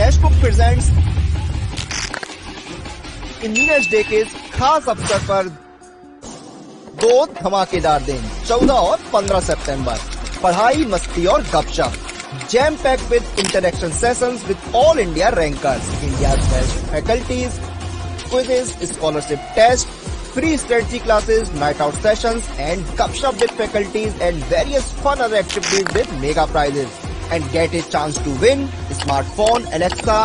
डैशबुक presents Neeraj day के खास अवसर पर दो धमाकेदार दिन 14 और 15 सितंबर पढ़ाई मस्ती और गपशप jam pack with interaction sessions with all India rankers India best faculties quizzes scholarship test free strategy classes, night out sessions, and cup shop with faculties and various fun other activities with mega prizes and get a chance to win smartphone, Alexa,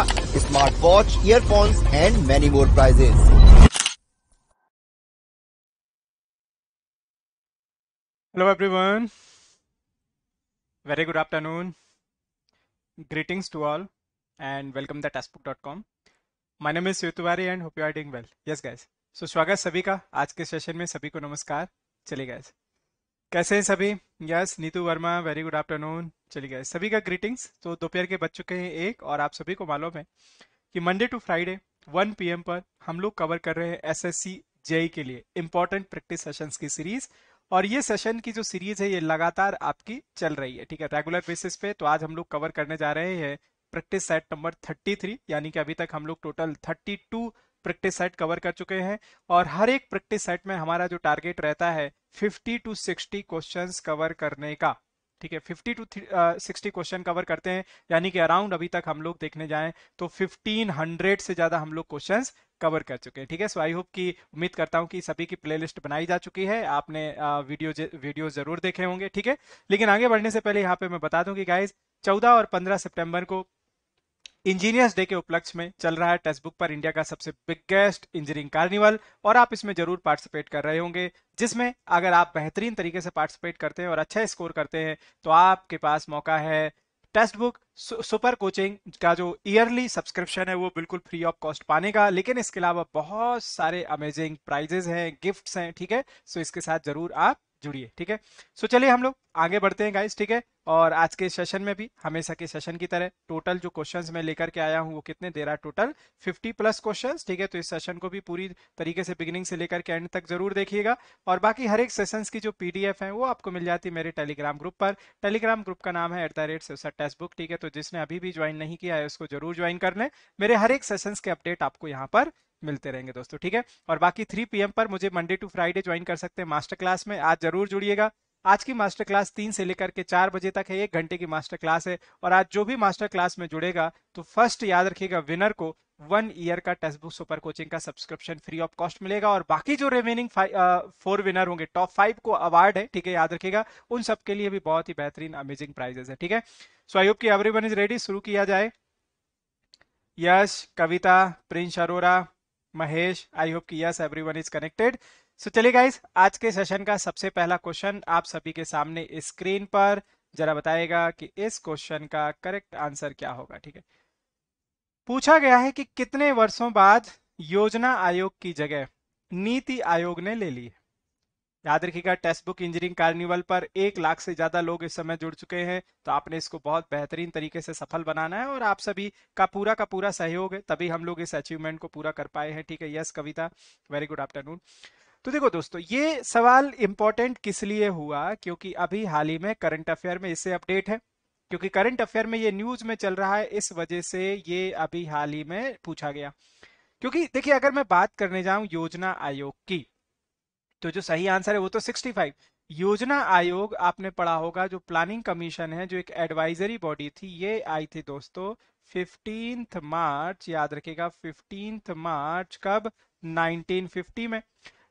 smartwatch, earphones and many more prizes. Hello everyone. Very good afternoon. Greetings to all and welcome to taskbook.com. My name is Yutuvari and hope you are doing well. Yes guys. so, swagat sabhi ka. आज के session में सभी को नमस्कार चलिए gas कैसे हैं सभी yes yes, Neetu Verma very good afternoon चलिए गए सभी का ग्रीटिंग्स तो दोपहर के बज चुके हैं एक और आप सभी को मालूम है कि मंडे टू फ्राइडे 1 पीएम पर हम लोग कवर कर रहे हैं एसएससी जेई के लिए इंपॉर्टेंट प्रैक्टिस सेशंस की सीरीज और ये सेशन की जो सीरीज है ये लगातार आपकी चल रही है ठीक है रेगुलर बेसिस पे तो आज हम लोग कवर करने जा रहे हैं प्रैक्टिस सेट नंबर थर्टी यानी कि अभी तक हम लोग total thirty practice set cover कर चुके हैं और हर एक प्रैक्टिस सेट में हमारा जो टारगेट रहता है 50 टू 60 क्वेश्चंस कवर करने का ठीक है fifty to sixty question cover करते हैं यानी कि अराउंड अभी तक हम लोग देखने जाएं तो फिफ्टीन हंड्रेड से ज़्यादा हम लोग क्वेश्चन कवर कर चुके हैं ठीक है सो आई होप कि उम्मीद करता हूं कि सभी की प्लेलिस्ट बनाई जा चुकी है आपने वीडियो uh, ज, वीडियो जरूर देखे होंगे ठीक है लेकिन आगे बढ़ने से पहले यहाँ पे मैं बता दूं कि गाइज चौदह और पंद्रह सितंबर को इंजीनियर्स डे के उपलक्ष्य में चल रहा है टेस्ट बुक पर इंडिया का सबसे बिगेस्ट इंजीनियरिंग कार्निवल और आप इसमें जरूर पार्टिसिपेट कर रहे होंगे जिसमें अगर आप बेहतरीन तरीके से पार्टिसिपेट करते हैं और अच्छा स्कोर करते हैं तो आपके पास मौका है टेस्ट बुक सुपर कोचिंग का जो ईयरली सब्सक्रिप्शन है वो बिल्कुल फ्री ऑफ कॉस्ट पाने का लेकिन इसके अलावा बहुत सारे अमेजिंग प्राइजेज हैं गिफ्ट्स हैं ठीक है सो इसके साथ जरूर आप जुड़िए ठीक है सो चलिए हम लोग आगे बढ़ते हैं गाइस ठीक है और आज के सेशन में भी हमेशा के सेशन की तरह टोटल जो क्वेश्चंस मैं लेकर के आया हूँ वो कितने दे रहा है टोटल 50 प्लस क्वेश्चंस ठीक है तो इस सेशन को भी पूरी तरीके से बिगिनिंग से लेकर के एंड तक जरूर देखिएगा और बाकी हर एक सेशन की जो पीडीएफ है वो आपको मिल जाती है मेरे टेलीग्राम ग्रुप पर टेलीग्राम ग्रुप का नाम है at the rate text book ठीक है तो जिसने अभी भी ज्वाइन नहीं किया है उसको जरूर ज्वाइन कर लें मेरे हर एक सेशन के अपडेट आपको यहाँ पर मिलते रहेंगे दोस्तों ठीक है और बाकी थ्री पी पर मुझे मंडे टू फ्राइडे ज्वाइन कर सकते हैं मास्टर क्लास में आज जरूर जुड़िएगा आज की मास्टर क्लास तीन से लेकर के चार बजे तक है एक घंटे की मास्टर क्लास है और आज जो भी मास्टर क्लास में जुड़ेगा तो फर्स्ट याद रखिएगा विनर को वन ईयर का टेक्स्ट बुक सुपर कोचिंग का सब्सक्रिप्शन फ्री ऑफ कॉस्ट मिलेगा और बाकी जो रिमेनिंग फोर विनर होंगे टॉप फाइव को अवार्ड है ठीक है याद रखिएगा उन सबके लिए भी बहुत ही बेहतरीन अमेजिंग प्राइजेस है ठीक है सो आई होप की एवरी वन इज रेडी शुरू किया जाए Yash Kavita Prince Arora Mahesh I hope कि yes everyone is connected so चलिए गाइस आज के सेशन का सबसे पहला क्वेश्चन आप सभी के सामने स्क्रीन पर जरा बताएगा कि इस क्वेश्चन का करेक्ट आंसर क्या होगा ठीक है पूछा गया है कि कितने वर्षों बाद योजना आयोग की जगह नीति आयोग ने ले ली है याद रखिएगा टेक्स्ट बुक इंजीनियरिंग कार्निवल पर एक लाख से ज्यादा लोग इस समय जुड़ चुके हैं तो आपने इसको बहुत बेहतरीन तरीके से सफल बनाना है और आप सभी का पूरा का पूरा सहयोग है तभी हम लोग इस अचीवमेंट को पूरा कर पाए हैं ठीक है yes Kavita very good afternoon तो देखो दोस्तों ये सवाल इंपॉर्टेंट किस लिए हुआ क्योंकि अभी हाल ही में करंट अफेयर में इससे अपडेट है क्योंकि करंट अफेयर में ये न्यूज में चल रहा है इस वजह से ये अभी हाल ही में पूछा गया क्योंकि देखिए अगर मैं बात करने जाऊं योजना आयोग की तो जो सही आंसर है वो तो 65 योजना आयोग आपने पढ़ा होगा जो प्लानिंग कमीशन है जो एक एडवाइजरी बॉडी थी ये आई थी दोस्तों फिफ्टीन मार्च याद रखेगा फिफ्टीन मार्च कब नाइनटीन में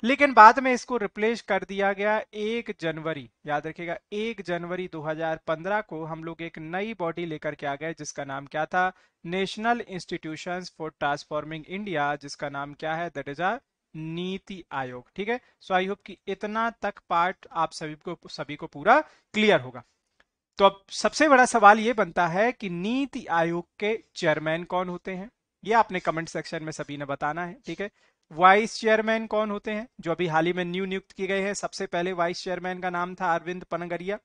लेकिन बाद में इसको रिप्लेस कर दिया गया एक जनवरी याद रखेगा एक जनवरी 2015 को हम लोग एक नई बॉडी लेकर के आ गए जिसका नाम क्या था national institutions for transforming India जिसका नाम क्या है दट इज आर नीति आयोग ठीक है सो आई होप कि इतना तक पार्ट आप सभी को सभी को पूरा क्लियर होगा तो अब सबसे बड़ा सवाल यह बनता है कि नीति आयोग के चेयरमैन कौन होते हैं ये आपने कमेंट सेक्शन में सभी ने बताना है ठीक है वाइस चेयरमैन कौन होते हैं जो अभी हाल ही में न्यू नियुक्त किए गए हैं सबसे पहले वाइस चेयरमैन का नाम था अरविंद पनगरिया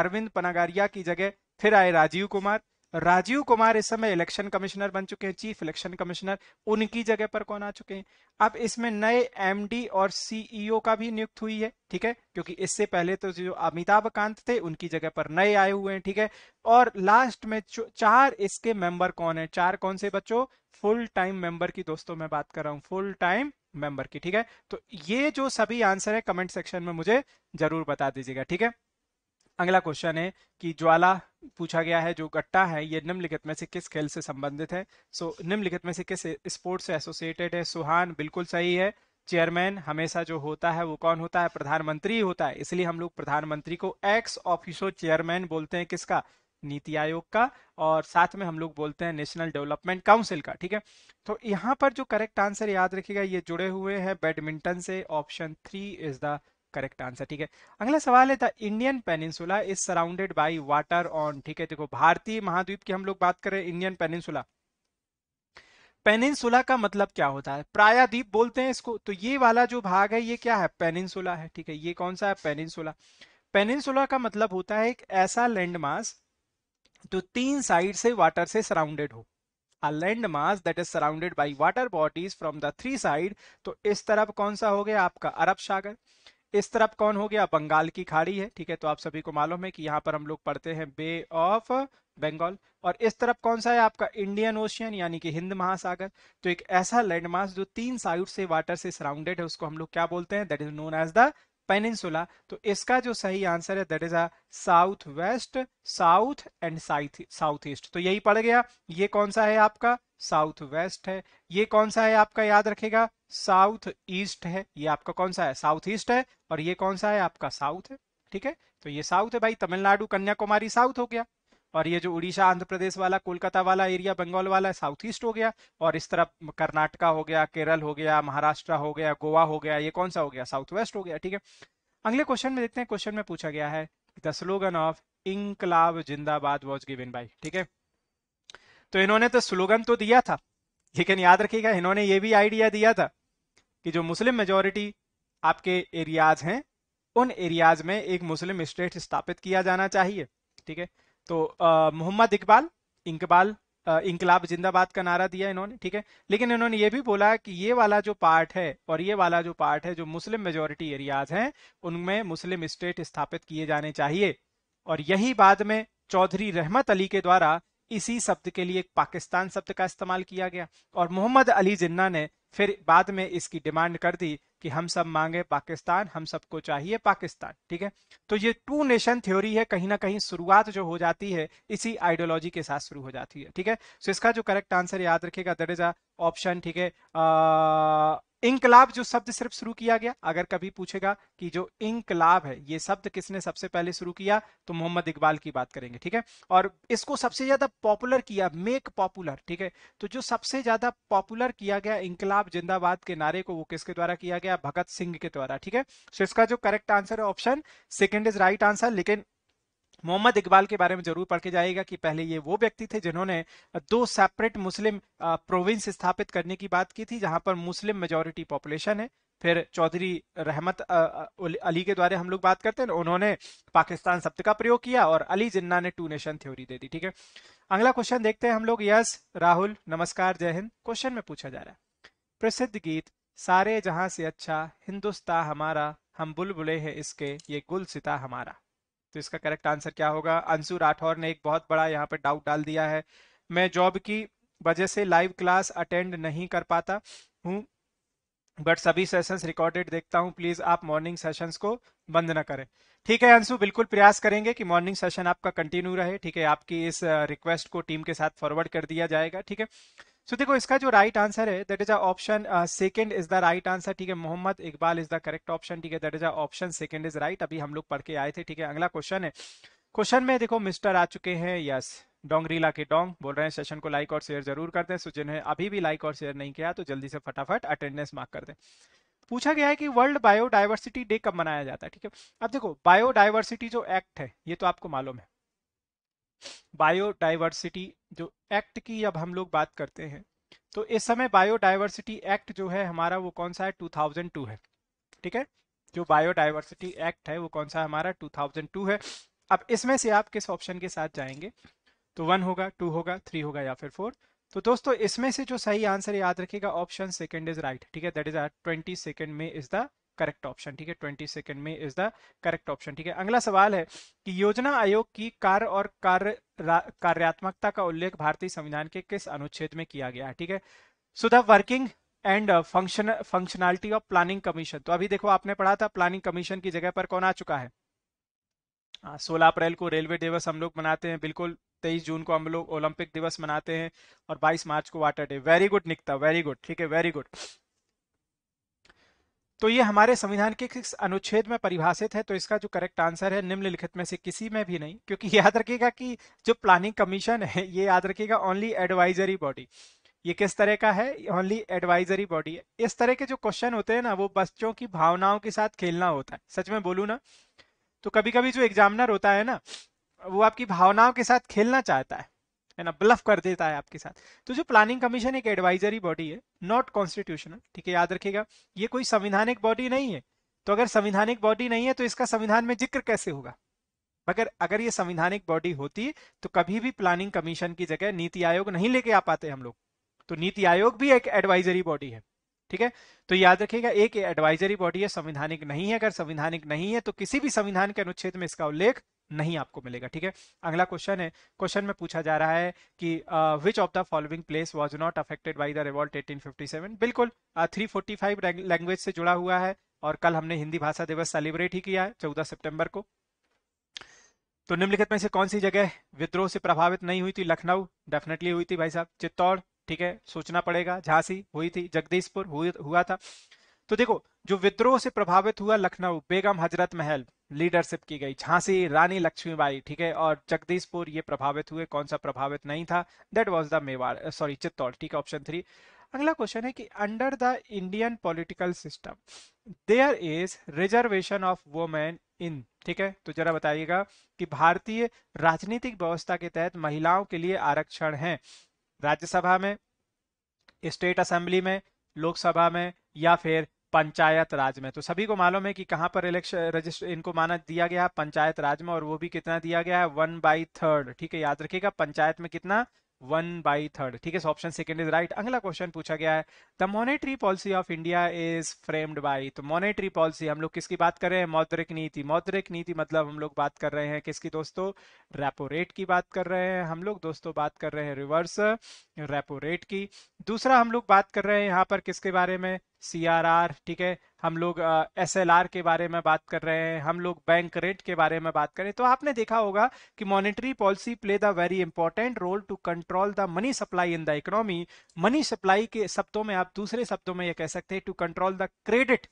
अरविंद पनगरिया की जगह फिर आए राजीव कुमार राजीव कुमार इस समय इलेक्शन कमिश्नर बन चुके हैं चीफ इलेक्शन कमिश्नर उनकी जगह पर कौन आ चुके हैं अब इसमें नए एमडी और सीईओ e का भी नियुक्त हुई है ठीक है क्योंकि इससे पहले तो जो अमिताभ कांत थे उनकी जगह पर नए आए हुए हैं ठीक है और लास्ट में चार इसके मेंबर कौन है चार कौन से बच्चों फुल टाइम मेंबर की दोस्तों मैं बात कर रहा हूँ फुल टाइम मेंबर की ठीक है तो ये जो सभी आंसर है कमेंट सेक्शन में मुझे जरूर बता दीजिएगा ठीक है अगला क्वेश्चन है कि ज्वाला पूछा गया है जो गट्टा है ये निम्नलिखित में से किस खेल से संबंधित है सो so, निम्नलिखित में से किस स्पोर्ट से एसोसिएटेड है सुहान बिल्कुल सही है चेयरमैन हमेशा जो होता है वो कौन होता है प्रधानमंत्री होता है इसलिए हम लोग प्रधानमंत्री को एक्स ऑफिसो चेयरमैन बोलते हैं किसका नीति आयोग का और साथ में हम लोग बोलते हैं नेशनल डेवलपमेंट काउंसिल का ठीक है तो यहाँ पर जो करेक्ट आंसर याद रखिएगा ये जुड़े हुए हैं बैडमिंटन से option three is the correct answer ठीक है अगला सवाल है the Indian peninsula is surrounded by water on ठीक है देखो भारतीय महाद्वीप की हम लोग बात करें इंडियन पेनिनसुला पेनिनसुला का मतलब क्या होता है प्रायद्वीप बोलते हैं इसको तो ये वाला जो भाग है ये क्या है पेनिनसुला है ठीक है ये कौन सा है पेनिनसुला पेनिनसुला का मतलब होता है एक ऐसा लैंड मास जो तीन साइड से वाटर से सराउंडेड हो land mass that is surrounded by water bodies from the three side तो इस तरफ कौन सा हो गया आपका अरब सागर इस तरफ कौन हो गया बंगाल की खाड़ी है ठीक है तो आप सभी को मालूम है कि यहाँ पर हम लोग पढ़ते हैं बे ऑफ बंगाल और इस तरफ कौन सा है आपका इंडियन ओशियन यानी कि हिंद महासागर तो एक ऐसा लैंडमार्क जो तीन साइड से वाटर से सराउंडेड है उसको हम लोग क्या बोलते हैं that is known as the peninsula तो इसका जो सही आंसर है that is a south west south and south east तो यही पड़ गया ये कौन सा है आपका साउथ वेस्ट है ये कौन सा है आपका याद रखेगा साउथ ईस्ट है ये आपका कौन सा है साउथ ईस्ट है और ये कौन सा है आपका साउथ है ठीक है तो ये साउथ है भाई तमिलनाडु कन्याकुमारी साउथ हो गया और ये जो उड़ीसा आंध्र प्रदेश वाला कोलकाता वाला एरिया बंगाल वाला साउथ ईस्ट हो गया और इस तरफ कर्नाटका हो गया केरल हो गया महाराष्ट्र हो गया गोवा हो गया ये कौन सा हो गया साउथ वेस्ट हो गया ठीक है अगले क्वेश्चन में देखते हैं क्वेश्चन में पूछा गया है द स्लोगन ऑफ इंकलाब जिंदाबाद वॉज गिविन बाई ठीक है तो इन्होंने तो स्लोगन तो दिया था लेकिन याद रखिएगा इन्होंने ये भी आइडिया दिया था कि जो मुस्लिम मेजोरिटी आपके एरियाज हैं उन एरियाज में एक मुस्लिम स्टेट स्थापित किया जाना चाहिए ठीक है तो मोहम्मद इकबाल इकबाल इंकलाब जिंदाबाद का नारा दिया इन्होंने ठीक है लेकिन इन्होंने ये भी बोला कि ये वाला जो पार्ट है और ये वाला जो पार्ट है जो मुस्लिम मेजोरिटी एरियाज हैं उनमें मुस्लिम स्टेट स्थापित किए जाने चाहिए और यही बाद में चौधरी रहमत अली के द्वारा इसी शब्द के लिए एक पाकिस्तान शब्द का इस्तेमाल किया गया और मोहम्मद अली जिन्ना ने फिर बाद में इसकी डिमांड कर दी कि हम सब मांगे पाकिस्तान हम सबको चाहिए पाकिस्तान ठीक है तो ये टू नेशन थ्योरी है कहीं ना कहीं शुरुआत जो हो जाती है इसी आइडियोलॉजी के साथ शुरू हो जाती है ठीक है सो इसका जो करेक्ट आंसर याद रखेगा दट इज ऑप्शन ठीक है इंकलाब जो शब्द सिर्फ शुरू किया गया अगर कभी पूछेगा कि जो इंकलाब है ये शब्द किसने सबसे पहले शुरू किया तो मोहम्मद इकबाल की बात करेंगे ठीक है और इसको सबसे ज्यादा पॉपुलर किया मेक पॉपुलर ठीक है तो जो सबसे ज्यादा पॉपुलर किया गया इंकलाब जिंदाबाद के नारे को वो किसके द्वारा किया गया भगत सिंह के द्वारा ठीक है तो इसका जो करेक्ट आंसर है option second is right answer लेकिन मोहम्मद इकबाल के बारे में जरूर पढ़ के जाएगा कि पहले ये वो व्यक्ति थे जिन्होंने दो सेपरेट मुस्लिम प्रोविंस स्थापित करने की बात की थी जहां पर मुस्लिम मेजोरिटी पॉपुलेशन है फिर चौधरी रहमत अली के द्वारा हम लोग बात करते हैं उन्होंने पाकिस्तान शब्द का प्रयोग किया और अली जिन्ना ने टू नेशन थ्योरी दे दी ठीक है अगला क्वेश्चन देखते हैं हम लोग यस राहुल नमस्कार जय हिंद क्वेश्चन में पूछा जा रहा है प्रसिद्ध गीत सारे जहां से अच्छा हिंदुस्तान हमारा हम बुलबुले हैं इसके ये गुल सिता हमारा तो इसका करेक्ट आंसर क्या होगा अंशु राठौर ने एक बहुत बड़ा यहाँ पर डाउट डाल दिया है मैं जॉब की वजह से लाइव क्लास अटेंड नहीं कर पाता हूँ बट सभी सेशंस रिकॉर्डेड देखता हूँ प्लीज आप मॉर्निंग सेशंस को बंद ना करें ठीक है अंशु बिल्कुल प्रयास करेंगे कि मॉर्निंग सेशन आपका कंटिन्यू रहे ठीक है आपकी इस रिक्वेस्ट को टीम के साथ फॉरवर्ड कर दिया जाएगा ठीक है सो देखो इसका जो राइट आंसर है that is a option second is the right answer ठीक है Mohammad Iqbal is the correct option ठीक है that is a option second is right अभी हम लोग पढ़ के आए थे ठीक है अगला क्वेश्चन है क्वेश्चन में देखो मिस्टर आ चुके हैं यस डोंगरीला के डोंग बोल रहे हैं सेशन को लाइक और शेयर जरूर कर दें सो जिन्हें अभी भी लाइक और शेयर नहीं किया तो जल्दी से फटाफट अटेंडेंस मार्क कर दें पूछा गया है कि वर्ल्ड बायोडाइवर्सिटी डे कब मनाया जाता है ठीक है अब देखो बायोडाइवर्सिटी जो एक्ट है ये तो आपको मालूम है बायोडाइवर्सिटी जो एक्ट की अब हम लोग बात करते हैं तो इस समय बायोडाइवर्सिटी एक्ट जो है हमारा वो कौन सा है 2002 है ठीक है जो बायोडाइवर्सिटी एक्ट है वो कौन सा हमारा 2002 है अब इसमें से आप किस ऑप्शन के साथ जाएंगे तो वन होगा टू होगा थ्री होगा या फिर फोर तो दोस्तों इसमें से जो सही आंसर याद रखेगा ऑप्शन सेकंड इज राइट ठीक है that is R twenty second में इज द करेक्ट ऑप्शन ठीक है ट्वेंटी सेकेंड में इज द करेक्ट ऑप्शन ठीक है अगला सवाल है कि योजना आयोग की कार्य और कार्य कार्यात्मकता का उल्लेख भारतीय संविधान के किस अनुच्छेद में किया गया है ठीक है so the working and function functionality of planning commission तो अभी देखो आपने पढ़ा था प्लानिंग कमीशन की जगह पर कौन आ चुका है हाँ, सोलह अप्रैल को रेलवे दिवस हम लोग मनाते हैं बिल्कुल तेईस जून को हम लोग ओलंपिक दिवस मनाते हैं और बाईस मार्च को water day very good Nikita very good ठीक है वेरी गुड तो ये हमारे संविधान के किस अनुच्छेद में परिभाषित है तो इसका जो करेक्ट आंसर है निम्नलिखित में से किसी में भी नहीं क्योंकि याद रखिएगा कि जो प्लानिंग कमीशन है ये याद रखिएगा ओनली एडवाइजरी बॉडी ये किस तरह का है ओनली एडवाइजरी बॉडी है इस तरह के जो क्वेश्चन होते हैं ना वो बच्चों की भावनाओं के साथ खेलना होता है सच में बोलू ना तो कभी कभी जो एग्जामिनर होता है ना वो आपकी भावनाओं के साथ खेलना चाहता है है ना ब्लफ कर देता है आपके साथ तो जो प्लानिंग कमीशन एक एडवाइजरी बॉडी है नॉट कॉन्स्टिट्यूशनल ठीक है याद रखिएगा ये कोई संविधानिक बॉडी नहीं है तो अगर संविधानिक बॉडी नहीं है तो इसका संविधान में जिक्र कैसे होगा मगर अगर ये संविधानिक बॉडी होती तो कभी भी प्लानिंग कमीशन की जगह नीति आयोग नहीं लेके आ पाते हम लोग तो नीति आयोग भी एक एडवाइजरी बॉडी है ठीक है तो याद रखिएगा एक एडवाइजरी बॉडी है संविधानिक नहीं है अगर संविधानिक नहीं है तो किसी भी संविधान के अनुच्छेद में इसका उल्लेख नहीं आपको मिलेगा ठीक है अगला क्वेश्चन है क्वेश्चन में पूछा जा रहा है कि which of the following place was not affected by the revolt 1857 बिल्कुल थ्री फोर्टी फाइव लैंग्वेज से जुड़ा हुआ है और कल हमने हिंदी भाषा दिवस सेलिब्रेट ही किया है चौदह सितंबर को तो निम्नलिखित में से कौन सी जगह विद्रोह से प्रभावित नहीं हुई थी लखनऊ डेफिनेटली हुई थी भाई साहब चित्तौड़ ठीक है सोचना पड़ेगा झांसी हुई थी जगदीशपुर हुआ था तो देखो जो विद्रोह से प्रभावित हुआ लखनऊ बेगम हजरत महल लीडरशिप की गई झांसी रानी लक्ष्मीबाई ठीक है और जगदीशपुर ये प्रभावित हुए कौन सा प्रभावित नहीं था that was the Mewar sorry Chittor ठीक है ऑप्शन थ्री अगला क्वेश्चन है कि under the Indian political system there is reservation of women in ठीक है तो जरा बताइएगा कि भारतीय राजनीतिक व्यवस्था के तहत महिलाओं के लिए आरक्षण है राज्यसभा में स्टेट असेंबली में लोकसभा में या फिर पंचायत राज में तो सभी को मालूम है कि कहाँ पर इलेक्शन रजिस्टर इनको माना दिया गया है पंचायत राज में और वो भी कितना दिया गया है वन बाई थर्ड ठीक है याद रखिएगा पंचायत में कितना वन बाई थर्ड ठीक है ऑप्शन सेकेंड इज राइट अगला क्वेश्चन पूछा गया है the monetary policy of India is framed by तो मॉनेटरी पॉलिसी हम लोग किसकी बात कर रहे हैं मौद्रिक नीति मौद्रिक नीति मतलब हम लोग बात कर रहे हैं किसकी दोस्तों रेपो रेट की बात कर रहे हैं हम लोग दोस्तों बात कर रहे हैं रिवर्स रेपो रेट की दूसरा हम लोग बात कर रहे हैं यहाँ पर किसके बारे में सी ठीक है हम लोग एस एल आर के बारे में बात कर रहे हैं हम लोग बैंक रेट के बारे में बात करें तो आपने देखा होगा कि monetary policy play the very important role to control the money supply in the economy money supply के शब्दों में आप दूसरे शब्दों में यह कह सकते हैं to control the credit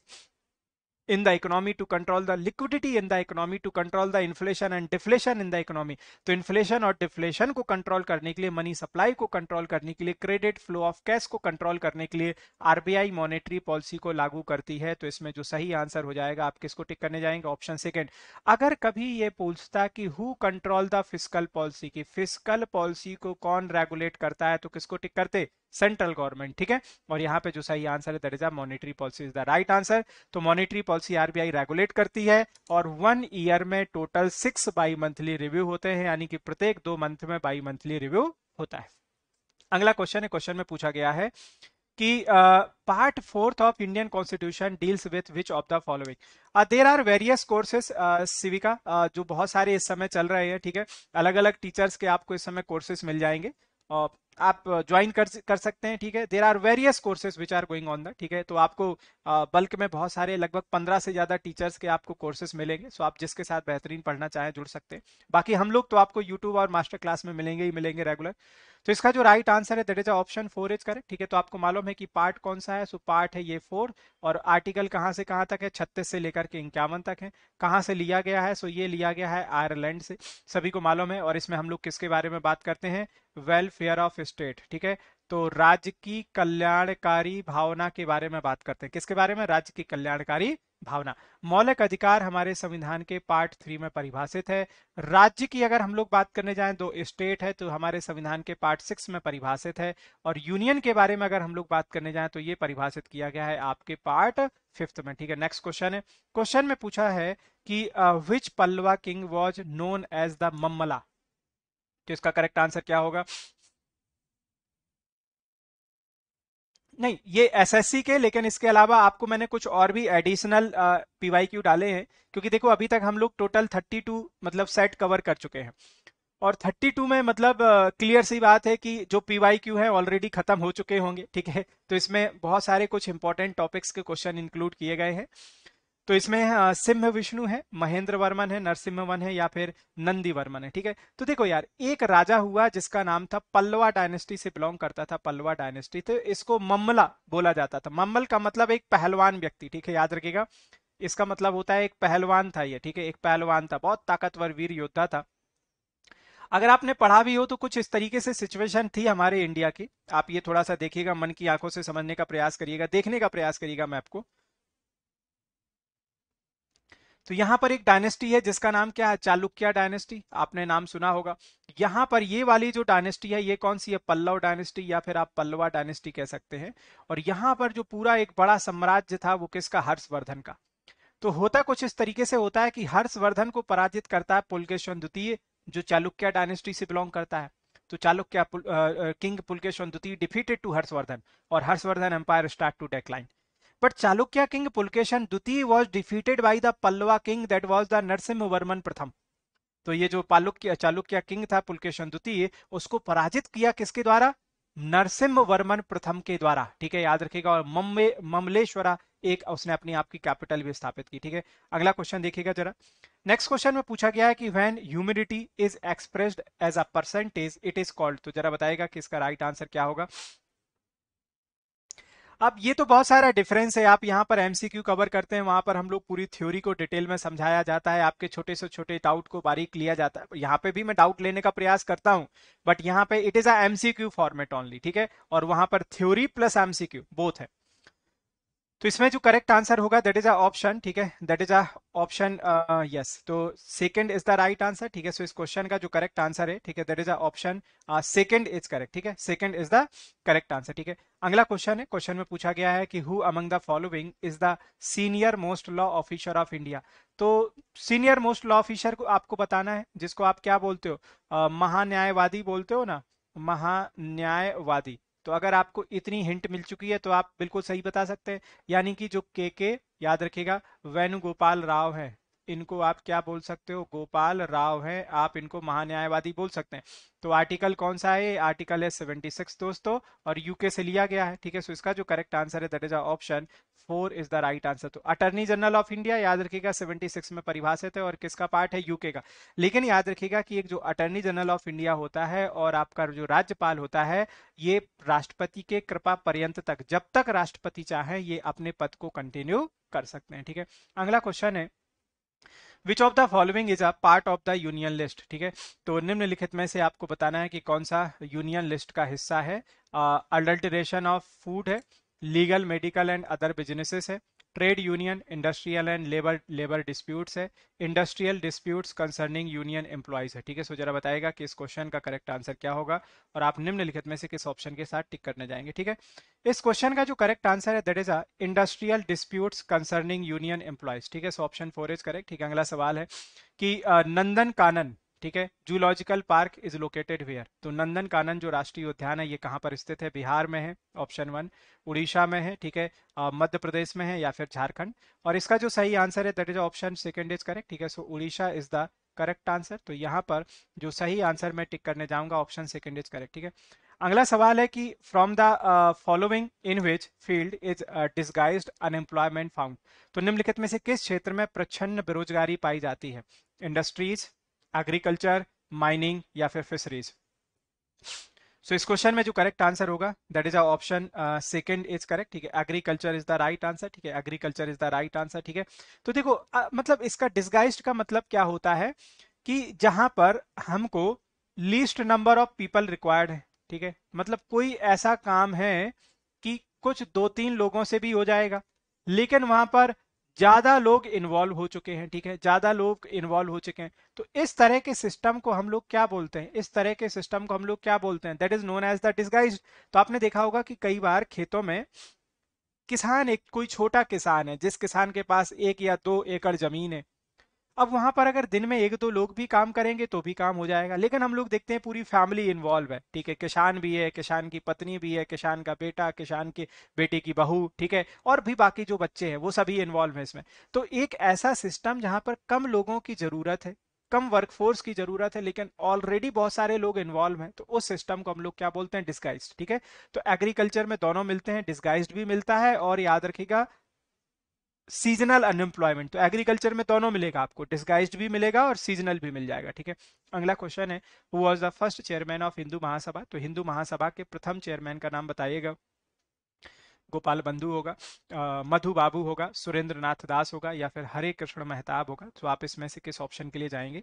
in the economy टू कंट्रोल द लिक्विडिटी इन द economy to control the inflation and deflation in the economy तो इन्फ्लेशन और डिफ्लेशन को कंट्रोल करने के लिए मनी सप्लाई को कंट्रोल करने के लिए क्रेडिट फ्लो ऑफ कैश को कंट्रोल करने के लिए आरबीआई मॉनेटरी पॉलिसी को लागू करती है तो इसमें जो सही आंसर हो जाएगा आप किसको टिक करने जाएंगे ऑप्शन सेकेंड अगर कभी ये पूछता कि who control the physical policy की फिजिकल पॉलिसी को कौन रेगुलेट करता है तो किसको टिक करते सेंट्रल गवर्नमेंट ठीक है और यहाँ पे जो सही आंसर है that is a monetary policy is the right answer तो मॉनिटरी पॉलिसी आरबीआई रेगुलेट करती है और वन ईयर में total six bimonthly review होते हैं यानी कि प्रत्येक दो मंथ में बाई मंथली रिव्यू होता है अगला क्वेश्चन है क्वेश्चन में पूछा गया है कि part fourth of Indian constitution deals with which of the following there are various courses सिविका जो बहुत सारे इस समय चल रहे हैं ठीक है अलग अलग टीचर्स के आपको इस समय कोर्सेस मिल जाएंगे और आप ज्वाइन कर कर सकते हैं ठीक है there are various courses which are going on the ठीक है तो आपको बल्क में बहुत सारे लगभग पंद्रह से ज़्यादा टीचर्स के आपको कोर्सेज मिलेंगे सो आप जिसके साथ बेहतरीन पढ़ना चाहें जुड़ सकते हैं बाकी हम लोग तो आपको यूट्यूब और मास्टर क्लास में मिलेंगे ही मिलेंगे रेगुलर तो इसका जो राइट आंसर है that is option four is correct ठीक है तो आपको मालूम है कि पार्ट कौन सा है सो पार्ट है ये फोर और आर्टिकल कहाँ से कहाँ तक है छत्तीस से लेकर के इक्यावन तक है कहाँ से लिया गया है सो ये लिया गया है आयरलैंड से सभी को मालूम है और इसमें हम लोग किसके बारे में बात करते हैं वेलफेयर ऑफ स्टेट ठीक है तो राज्य की कल्याणकारी भावना के बारे में बात करते हैं किसके बारे में राज्य की कल्याणकारी भावना मौलिक अधिकार हमारे संविधान के पार्ट थ्री में परिभाषित है राज्य की अगर हम लोग बात करने जाएं दो स्टेट है तो हमारे संविधान के पार्ट सिक्स में परिभाषित है और यूनियन के बारे में अगर हम लोग बात करने जाएं तो ये परिभाषित किया गया है आपके पार्ट फिफ्थ में ठीक है नेक्स्ट क्वेश्चन है क्वेश्चन में पूछा है कि which Pallava king was known as the Mamalla तो इसका करेक्ट आंसर क्या होगा नहीं ये एसएससी के लेकिन इसके अलावा आपको मैंने कुछ और भी एडिशनल पीवाईक्यू डाले हैं क्योंकि देखो अभी तक हम लोग टोटल 32 मतलब सेट कवर कर चुके हैं और 32 में मतलब क्लियर सी बात है कि जो पीवाईक्यू है ऑलरेडी खत्म हो चुके होंगे ठीक है तो इसमें बहुत सारे कुछ इंपॉर्टेंट टॉपिक्स के क्वेश्चन इंक्लूड किए गए हैं तो इसमें हाँ, सिंह विष्णु है महेंद्र वर्मन है नरसिंह वन है या फिर नंदी वर्मन है ठीक है तो देखो यार एक राजा हुआ जिसका नाम था पल्लवा डायनेस्टी से बिलोंग करता था पल्लवा डायनेस्टी तो इसको मम्मला बोला जाता था मम्मल का मतलब एक पहलवान व्यक्ति ठीक है याद रखेगा इसका मतलब होता है एक पहलवान था ये ठीक है एक पहलवान था बहुत ताकतवर वीर योद्धा था अगर आपने पढ़ा भी हो तो कुछ इस तरीके से सिचुएशन थी हमारे इंडिया की आप ये थोड़ा सा देखिएगा मन की आंखों से समझने का प्रयास करिएगा देखने का प्रयास करिएगा मैं आपको तो यहां पर एक डायनेस्टी है जिसका नाम क्या है चालुक्या डायनेस्टी आपने नाम सुना होगा यहां पर ये वाली जो डायनेस्टी है ये कौन सी है पल्लव डायनेस्टी या फिर आप पल्लवा डायनेस्टी कह सकते हैं और यहां पर जो पूरा एक बड़ा साम्राज्य था वो किसका हर्षवर्धन का तो होता कुछ इस तरीके से होता है कि हर्षवर्धन को पराजित करता है पुलकेश्वर द्वितीय जो चालुक्या डायनेस्टी से बिलोंग करता है तो चालुक्या किंग पुलकेश्वर द्वितीय डिफीटेड टू हर्षवर्धन और Harshavardhan empire start to decline but Chalukya king Pulakeshin द्वितीय was defeated by the Pallava king that was the Narasimhavarman प्रथम तो ये जो पालुक्य चालुक्य किंग था पुलकेशन द्वितीय उसको पराजित किया किसके द्वारा नरसिम्ह वर्मन प्रथम के द्वारा ठीक है याद रखिएगा और मम्मे ममलेश्वरा एक उसने अपनी आपकी कैपिटल भी स्थापित की ठीक है अगला क्वेश्चन देखिएगा जरा नेक्स्ट क्वेश्चन में पूछा गया है कि when humidity is expressed as a percentage it is called तो जरा बताएगा कि इसका राइट आंसर क्या होगा अब ये तो बहुत सारा डिफरेंस है आप यहाँ पर एमसीक्यू कवर करते हैं वहां पर हम लोग पूरी थ्योरी को डिटेल में समझाया जाता है आपके छोटे से छोटे डाउट को बारीक लिया जाता है यहाँ पे भी मैं डाउट लेने का प्रयास करता हूँ बट यहाँ पे it is a MCQ format only ठीक है और वहां पर थ्योरी प्लस एमसीक्यू बोथ है तो इसमें जो करेक्ट आंसर होगा दैट इज अ ऑप्शन ठीक है that is a option yes तो second is the right answer ठीक है सो इस क्वेश्चन का जो करेक्ट आंसर है ठीक है that is a option second is correct ठीक है second is the correct answer ठीक है अगला क्वेश्चन है क्वेश्चन में पूछा गया है कि who among the following is the senior most law officer of India तो सीनियर मोस्ट लॉ ऑफिसर को आपको बताना है जिसको आप क्या बोलते हो uh, महान्यायवादी बोलते हो ना महान्यायवादी तो अगर आपको इतनी हिंट मिल चुकी है तो आप बिल्कुल सही बता सकते हैं यानी कि जो के के याद रखेगा वेणुगोपाल राव हैं इनको आप क्या बोल सकते हो गोपाल राव हैं आप इनको महान्यायवादी बोल सकते हैं तो आर्टिकल कौन सा है आर्टिकल है 76 दोस्तों और यूके से लिया गया है ठीक है सो इसका जो करेक्ट आंसर है that is option four is the right answer तो अटर्नी जनरल ऑफ इंडिया याद रखिएगा 76 में परिभाषित है और किसका पार्ट है यूके का लेकिन याद रखिएगा कि एक जो अटर्नी जनरल ऑफ इंडिया होता है और आपका जो राज्यपाल होता है ये राष्ट्रपति के कृपा पर्यंत तक जब तक राष्ट्रपति चाहे ये अपने पद को कंटिन्यू कर सकते हैं ठीक है अगला क्वेश्चन है which of the following is a part of the union list ठीक है तो निम्नलिखित में से आपको बताना है कि कौन सा यूनियन लिस्ट का हिस्सा है अडल्टरेशन ऑफ फूड है legal medical and other businesses है trade union industrial and labour labour disputes है industrial disputes concerning union employees है ठीक है सो जरा बताएगा कि इस क्वेश्चन का करेक्ट आंसर क्या होगा और आप निम्नलिखित में से किस ऑप्शन के साथ टिक करने जाएंगे ठीक है इस क्वेश्चन का जो करेक्ट आंसर है that is a industrial disputes concerning union employees ठीक है so option four is correct ठीक है अगला सवाल है कि नंदन कानन ठीक है zoological park is located where तो नंदन कानन जो राष्ट्रीय उद्यान है ये कहाँ पर स्थित है बिहार में है ऑप्शन वन उड़ीसा में है ठीक है मध्य प्रदेश में है या फिर झारखंड और इसका जो सही आंसर है that is option second is correct ठीक है so Orissa is the correct answer तो यहाँ पर जो सही आंसर मैं टिक करने जाऊंगा ऑप्शन सेकेंड इज करेक्ट ठीक है अगला सवाल है कि from the following in which field is disguise unemployment found तो निम्नलिखित में से किस क्षेत्र में प्रच्छन्न बेरोजगारी पाई जाती है इंडस्ट्रीज एग्रीकल्चर माइनिंग या फिर फिशरीज सो इस क्वेश्चन में जो करेक्ट आंसर होगा that is a option second is correct ठीक है agriculture is the right answer ठीक है agriculture is the right answer ठीक है तो देखो uh, मतलब इसका डिस्गाइज का मतलब क्या होता है कि जहां पर हमको least number of people required है ठीक है मतलब कोई ऐसा काम है कि कुछ दो तीन लोगों से भी हो जाएगा लेकिन वहां पर ज़्यादा लोग इन्वॉल्व हो चुके हैं ठीक है ज़्यादा लोग इन्वॉल्व हो चुके हैं तो इस तरह के सिस्टम को हम लोग क्या बोलते हैं इस तरह के सिस्टम को हम लोग क्या बोलते हैं that is known as the disguise तो आपने देखा होगा कि कई बार खेतों में किसान एक कोई छोटा किसान है जिस किसान के पास एक या दो एकड़ जमीन है अब वहां पर अगर दिन में एक दो लोग भी काम करेंगे तो भी काम हो जाएगा लेकिन हम लोग देखते हैं पूरी फैमिली इन्वॉल्व है ठीक है किसान भी है किसान की पत्नी भी है किसान का बेटा किसान के बेटे की बहू ठीक है और भी बाकी जो बच्चे हैं वो सभी इन्वॉल्व है इसमें तो एक ऐसा सिस्टम जहां पर कम लोगों की जरूरत है कम वर्कफोर्स की जरूरत है लेकिन ऑलरेडी बहुत सारे लोग इन्वॉल्व हैं तो उस सिस्टम को हम लोग क्या बोलते हैं डिस्गाइज ठीक है तो एग्रीकल्चर में दोनों मिलते हैं डिस्गाइज भी मिलता है और याद रखिएगा सीजनल अनएम्प्लॉयमेंट तो एग्रीकल्चर में दोनों मिलेगा आपको डिस्गाइज भी मिलेगा और सीजनल भी मिल जाएगा ठीक है अगला क्वेश्चन है who was the first chairman of Hindu Mahasabha तो हिंदू महासभा के प्रथम चेयरमैन का नाम बताइएगा गोपाल बंधु होगा मधु बाबू होगा सुरेंद्र नाथ दास होगा या फिर हरे कृष्ण मेहताब होगा तो आप इसमें से किस ऑप्शन के लिए जाएंगे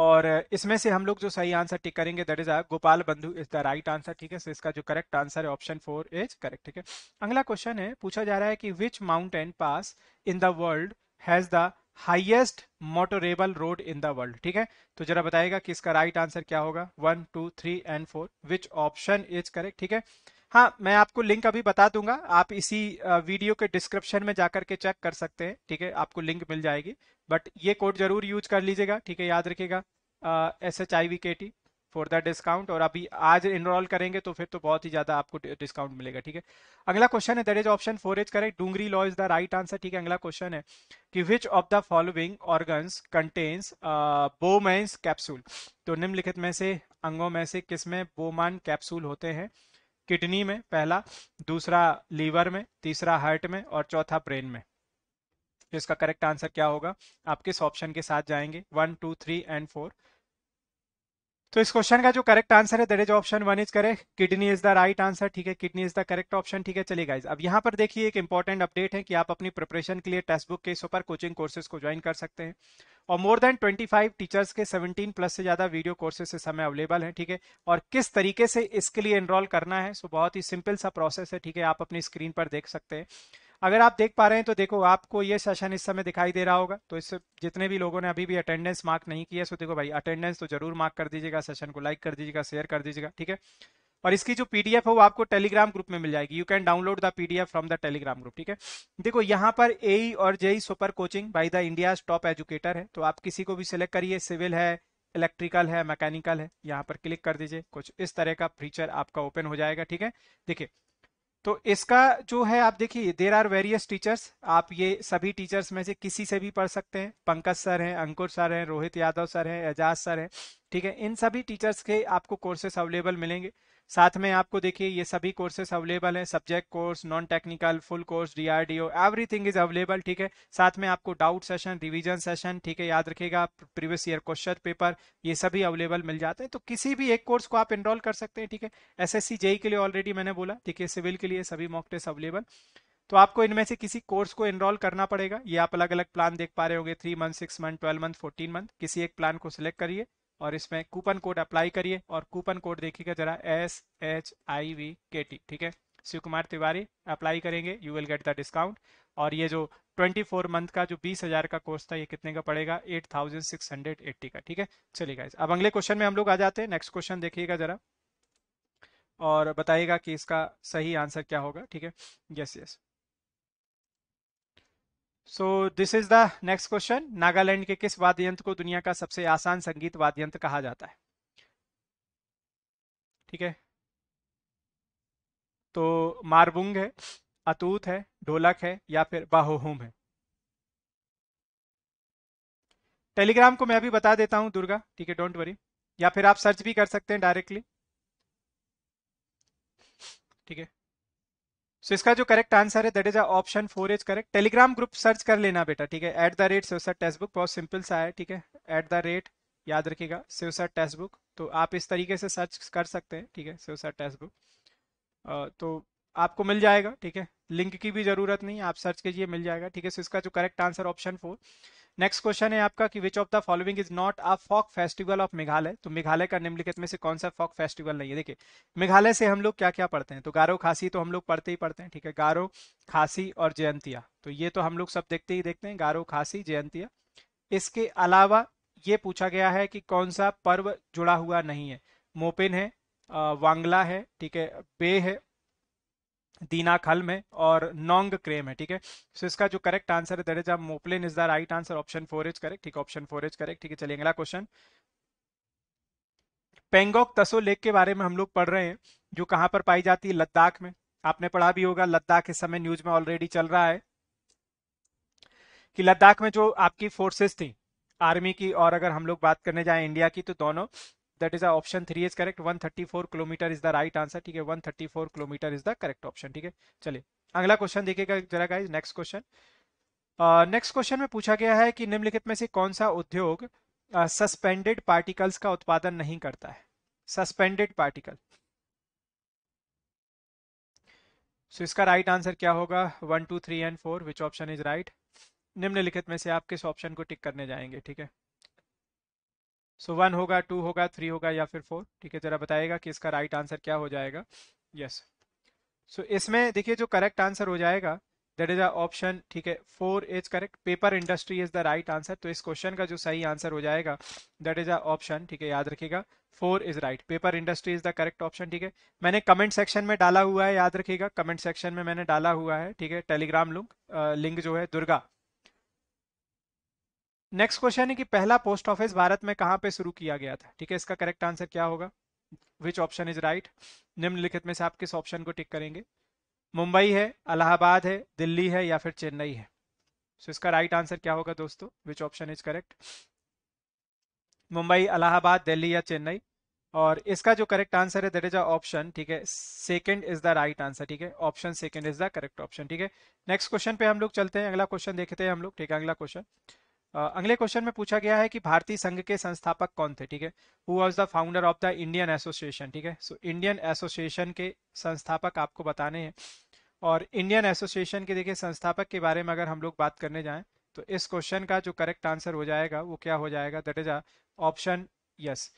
और इसमें से हम लोग जो सही आंसर टिक करेंगे दैट इज गोपाल बंधु इज द राइट आंसर ठीक है सो इसका जो करेक्ट आंसर है ऑप्शन फोर इज करेक्ट ठीक है अगला क्वेश्चन है पूछा जा रहा है कि which mountain pass in the world has the highest motorable road in the world ठीक है तो जरा बताएगा कि इसका राइट right आंसर क्या होगा one two three and four which option is correct ठीक है हाँ मैं आपको लिंक अभी बता दूंगा आप इसी वीडियो के डिस्क्रिप्शन में जाकर के चेक कर सकते हैं ठीक है आपको लिंक मिल जाएगी बट ये कोड जरूर यूज कर लीजिएगा ठीक है याद रखिएगा S H I V K T for the discount और अभी आज इनरोल करेंगे तो फिर तो बहुत ही ज्यादा आपको डिस्काउंट मिलेगा ठीक है अगला क्वेश्चन है that is option four is correct Dungri La is the right answer ठीक है अगला क्वेश्चन है कि which of the following organs contains Bowman's capsule तो निम्नलिखित में से अंगों में से किसमें बोमान कैप्सूल होते हैं किडनी में पहला दूसरा लीवर में तीसरा हार्ट में और चौथा ब्रेन में इसका करेक्ट आंसर क्या होगा आप किस ऑप्शन के साथ जाएंगे one two three and four तो इस क्वेश्चन का जो करेक्ट आंसर है that is option one is correct kidney is the right answer ठीक है kidney is the correct option ठीक है चलिए गाइज अब यहाँ पर देखिए एक इंपॉर्टेंट अपडेट है कि आप अपनी प्रिपरेशन के लिए टेस्ट बुक के ऊपर कोचिंग कोर्सेज को ज्वाइन कर सकते हैं और मोर देन 25 टीचर्स के 17 प्लस से ज्यादा वीडियो कोर्सेज इस समय अवेलेबल हैं ठीक है और किस तरीके से इसके लिए एनरोल करना है सो बहुत ही सिंपल सा प्रोसेस है ठीक है आप अपनी स्क्रीन पर देख सकते हैं अगर आप देख पा रहे हैं तो देखो आपको ये सेशन इस समय दिखाई दे रहा होगा तो इस जितने भी लोगों ने अभी भी अटेंडेंस मार्क नहीं किया सो देखो भाई अटेंडेंस तो जरूर मार्क कर दीजिएगा सेशन को लाइक कर दीजिएगा शेयर कर दीजिएगा ठीक है और इसकी जो पीडीएफ है वो आपको टेलीग्राम ग्रुप में मिल जाएगी you can download the PDF from the Telegram group ठीक है देखो यहाँ पर ए e और JE super coaching by the India top educator है तो आप किसी को भी सिलेक्ट करिए सिविल है इलेक्ट्रिकल है मैकेनिकल है यहाँ पर क्लिक कर दीजिए कुछ इस तरह का फीचर आपका ओपन हो जाएगा ठीक है देखिए तो इसका जो है आप देखिए देर आर वेरियस टीचर्स आप ये सभी टीचर्स में से किसी से भी पढ़ सकते हैं पंकज सर हैं अंकुर सर हैं रोहित यादव सर हैं एजाज सर हैं ठीक है इन सभी टीचर्स के आपको कोर्सेस अवेलेबल मिलेंगे साथ में आपको देखिए ये सभी कोर्सेस अवेलेबल हैं subject course non technical full course DRDO everything is available ठीक है साथ में आपको डाउट सेशन रिवीजन सेशन ठीक है याद रखिएगा प्रीवियस ईयर क्वेश्चन पेपर ये सभी अवेलेबल मिल जाते हैं तो किसी भी एक कोर्स को आप एनरोल कर सकते हैं ठीक है एस एस के लिए ऑलरेडी मैंने बोला ठीक है सिविल के लिए सभी मॉक टेस्ट अवेलेबल तो आपको इनमें से किसी कोर्स को एनरोल करना पड़ेगा ये आप अलग अलग प्लान देख पा रहे होंगे three month six month twelve month fourteen month किसी एक प्लान को सिलेक्ट करिए और इसमें कूपन कोड अप्लाई करिए और कूपन कोड देखिएगा जरा S H I V K T ठीक है शिव कुमार तिवारी अप्लाई करेंगे you will get the discount और ये जो 24 मंथ का जो 20,000 का कोर्स था ये कितने का पड़ेगा 8,680 का ठीक है चलिए गाइज अब अगले क्वेश्चन में हम लोग आ जाते हैं नेक्स्ट क्वेश्चन देखिएगा जरा और बताइएगा कि इसका सही आंसर क्या होगा ठीक है yes yes so this is the next question Nagaland के किस वाद्य यंत्र को दुनिया का सबसे आसान संगीत वाद्य यंत्र कहा जाता है ठीक है तो मारबुंग है अतूत है ढोलक है या फिर बाहोहोम है टेलीग्राम को मैं अभी बता देता हूं दुर्गा ठीक है डोंट वरी या फिर आप सर्च भी कर सकते हैं डायरेक्टली ठीक है सो so, इसका जो करेक्ट आंसर है that is option four is correct Telegram group search कर लेना बेटा ठीक है एट द रेट सेवसा टेक्स्ट बुक बहुत सिंपल सा है ठीक है एट द रेट याद रखिएगा सेवसा टेक्स्ट बुक तो आप इस तरीके से सर्च कर सकते हैं ठीक है सेवसा टेक्स्ट बुक तो आपको मिल जाएगा ठीक है लिंक की भी जरूरत नहीं आप सर्च कीजिए मिल जाएगा ठीक है सो इसका जो correct answer option four next question है आपका कि which of the following is not a folk festival of Meghalaya तो मेघालय का निम्नलिखित में से कौन सा फॉक फेस्टिवल नहीं है देखिए मेघालय से हम लोग क्या क्या पढ़ते हैं तो गारो खासी तो हम लोग पढ़ते ही पढ़ते हैं ठीक है गारो खासी और जयंतिया तो ये तो हम लोग सब देखते ही देखते हैं गारो खासी जयंतिया इसके अलावा ये पूछा गया है कि कौन सा पर्व जुड़ा हुआ नहीं है मोपिन है वांगला है ठीक है बे है दीना खल में और नोंग क्रेम है ठीक है सो इसका जो करेक्ट आंसर है that is Moplin is the right answer option four is correct ठीक है ऑप्शन फोर इज करेक्ट ठीक है चलिए अगला क्वेश्चन पेंगोक तसो लेक के बारे में हम लोग पढ़ रहे हैं जो कहां पर पाई जाती है लद्दाख में आपने पढ़ा भी होगा लद्दाख इस समय न्यूज में ऑलरेडी चल रहा है कि लद्दाख में जो आपकी फोर्सेस थी आर्मी की और अगर हम लोग बात करने जाए इंडिया की तो दोनों that three is correct one thirty 134 kilometre is the right answer ठीक है 134 kilometre is the correct option ठीक है चलिए अगला क्वेश्चन देखिएगा जरा guys next question next question में पूछा गया है कि निम्नलिखित में से कौन सा उद्योग सस्पेंडेड uh, पार्टिकल्स का उत्पादन नहीं करता है सस्पेंडेड पार्टिकल सो इसका राइट right आंसर क्या होगा one two three and four which option is right निम्नलिखित में से आप किस ऑप्शन को टिक करने जाएंगे ठीक है सो वन होगा टू होगा थ्री होगा या फिर फोर ठीक है जरा बताएगा कि इसका राइट आंसर क्या हो जाएगा यस सो इसमें देखिए जो करेक्ट आंसर हो जाएगा दैट इज अ ऑप्शन ठीक है four is correct paper industry is the right answer तो इस क्वेश्चन का जो सही आंसर हो जाएगा दैट इज अ ऑप्शन ठीक है याद रखिएगा four is right paper industry is the correct option ठीक है मैंने कमेंट सेक्शन में डाला हुआ है याद रखिएगा कमेंट सेक्शन में मैंने डाला हुआ है ठीक है टेलीग्राम लिंक लिंक जो है दुर्गा नेक्स्ट क्वेश्चन है कि पहला पोस्ट ऑफिस भारत में कहाँ पे शुरू किया गया था ठीक है इसका करेक्ट आंसर क्या होगा विच ऑप्शन इज राइट निम्नलिखित में से आप किस ऑप्शन को टिक करेंगे मुंबई है अलाहाबाद है दिल्ली है या फिर चेन्नई है सो so, इसका राइट right आंसर क्या होगा दोस्तों which option is correct Mumbai Allahabad Delhi या चेन्नई और इसका जो करेक्ट आंसर है दैट इज अ ऑप्शन ठीक है second is the right answer ठीक है option second is the correct option ठीक है नेक्स्ट क्वेश्चन पे हम लोग चलते हैं अगला क्वेश्चन देखते हैं हम लोग ठीक है अगला क्वेश्चन अगले क्वेश्चन में पूछा गया है कि भारतीय संघ के संस्थापक कौन थे ठीक है who was the founder of the Indian association ठीक है सो इंडियन एसोसिएशन के संस्थापक आपको बताने हैं और इंडियन एसोसिएशन के देखिए संस्थापक के बारे में अगर हम लोग बात करने जाएं तो इस क्वेश्चन का जो करेक्ट आंसर हो जाएगा वो क्या हो जाएगा that is option yes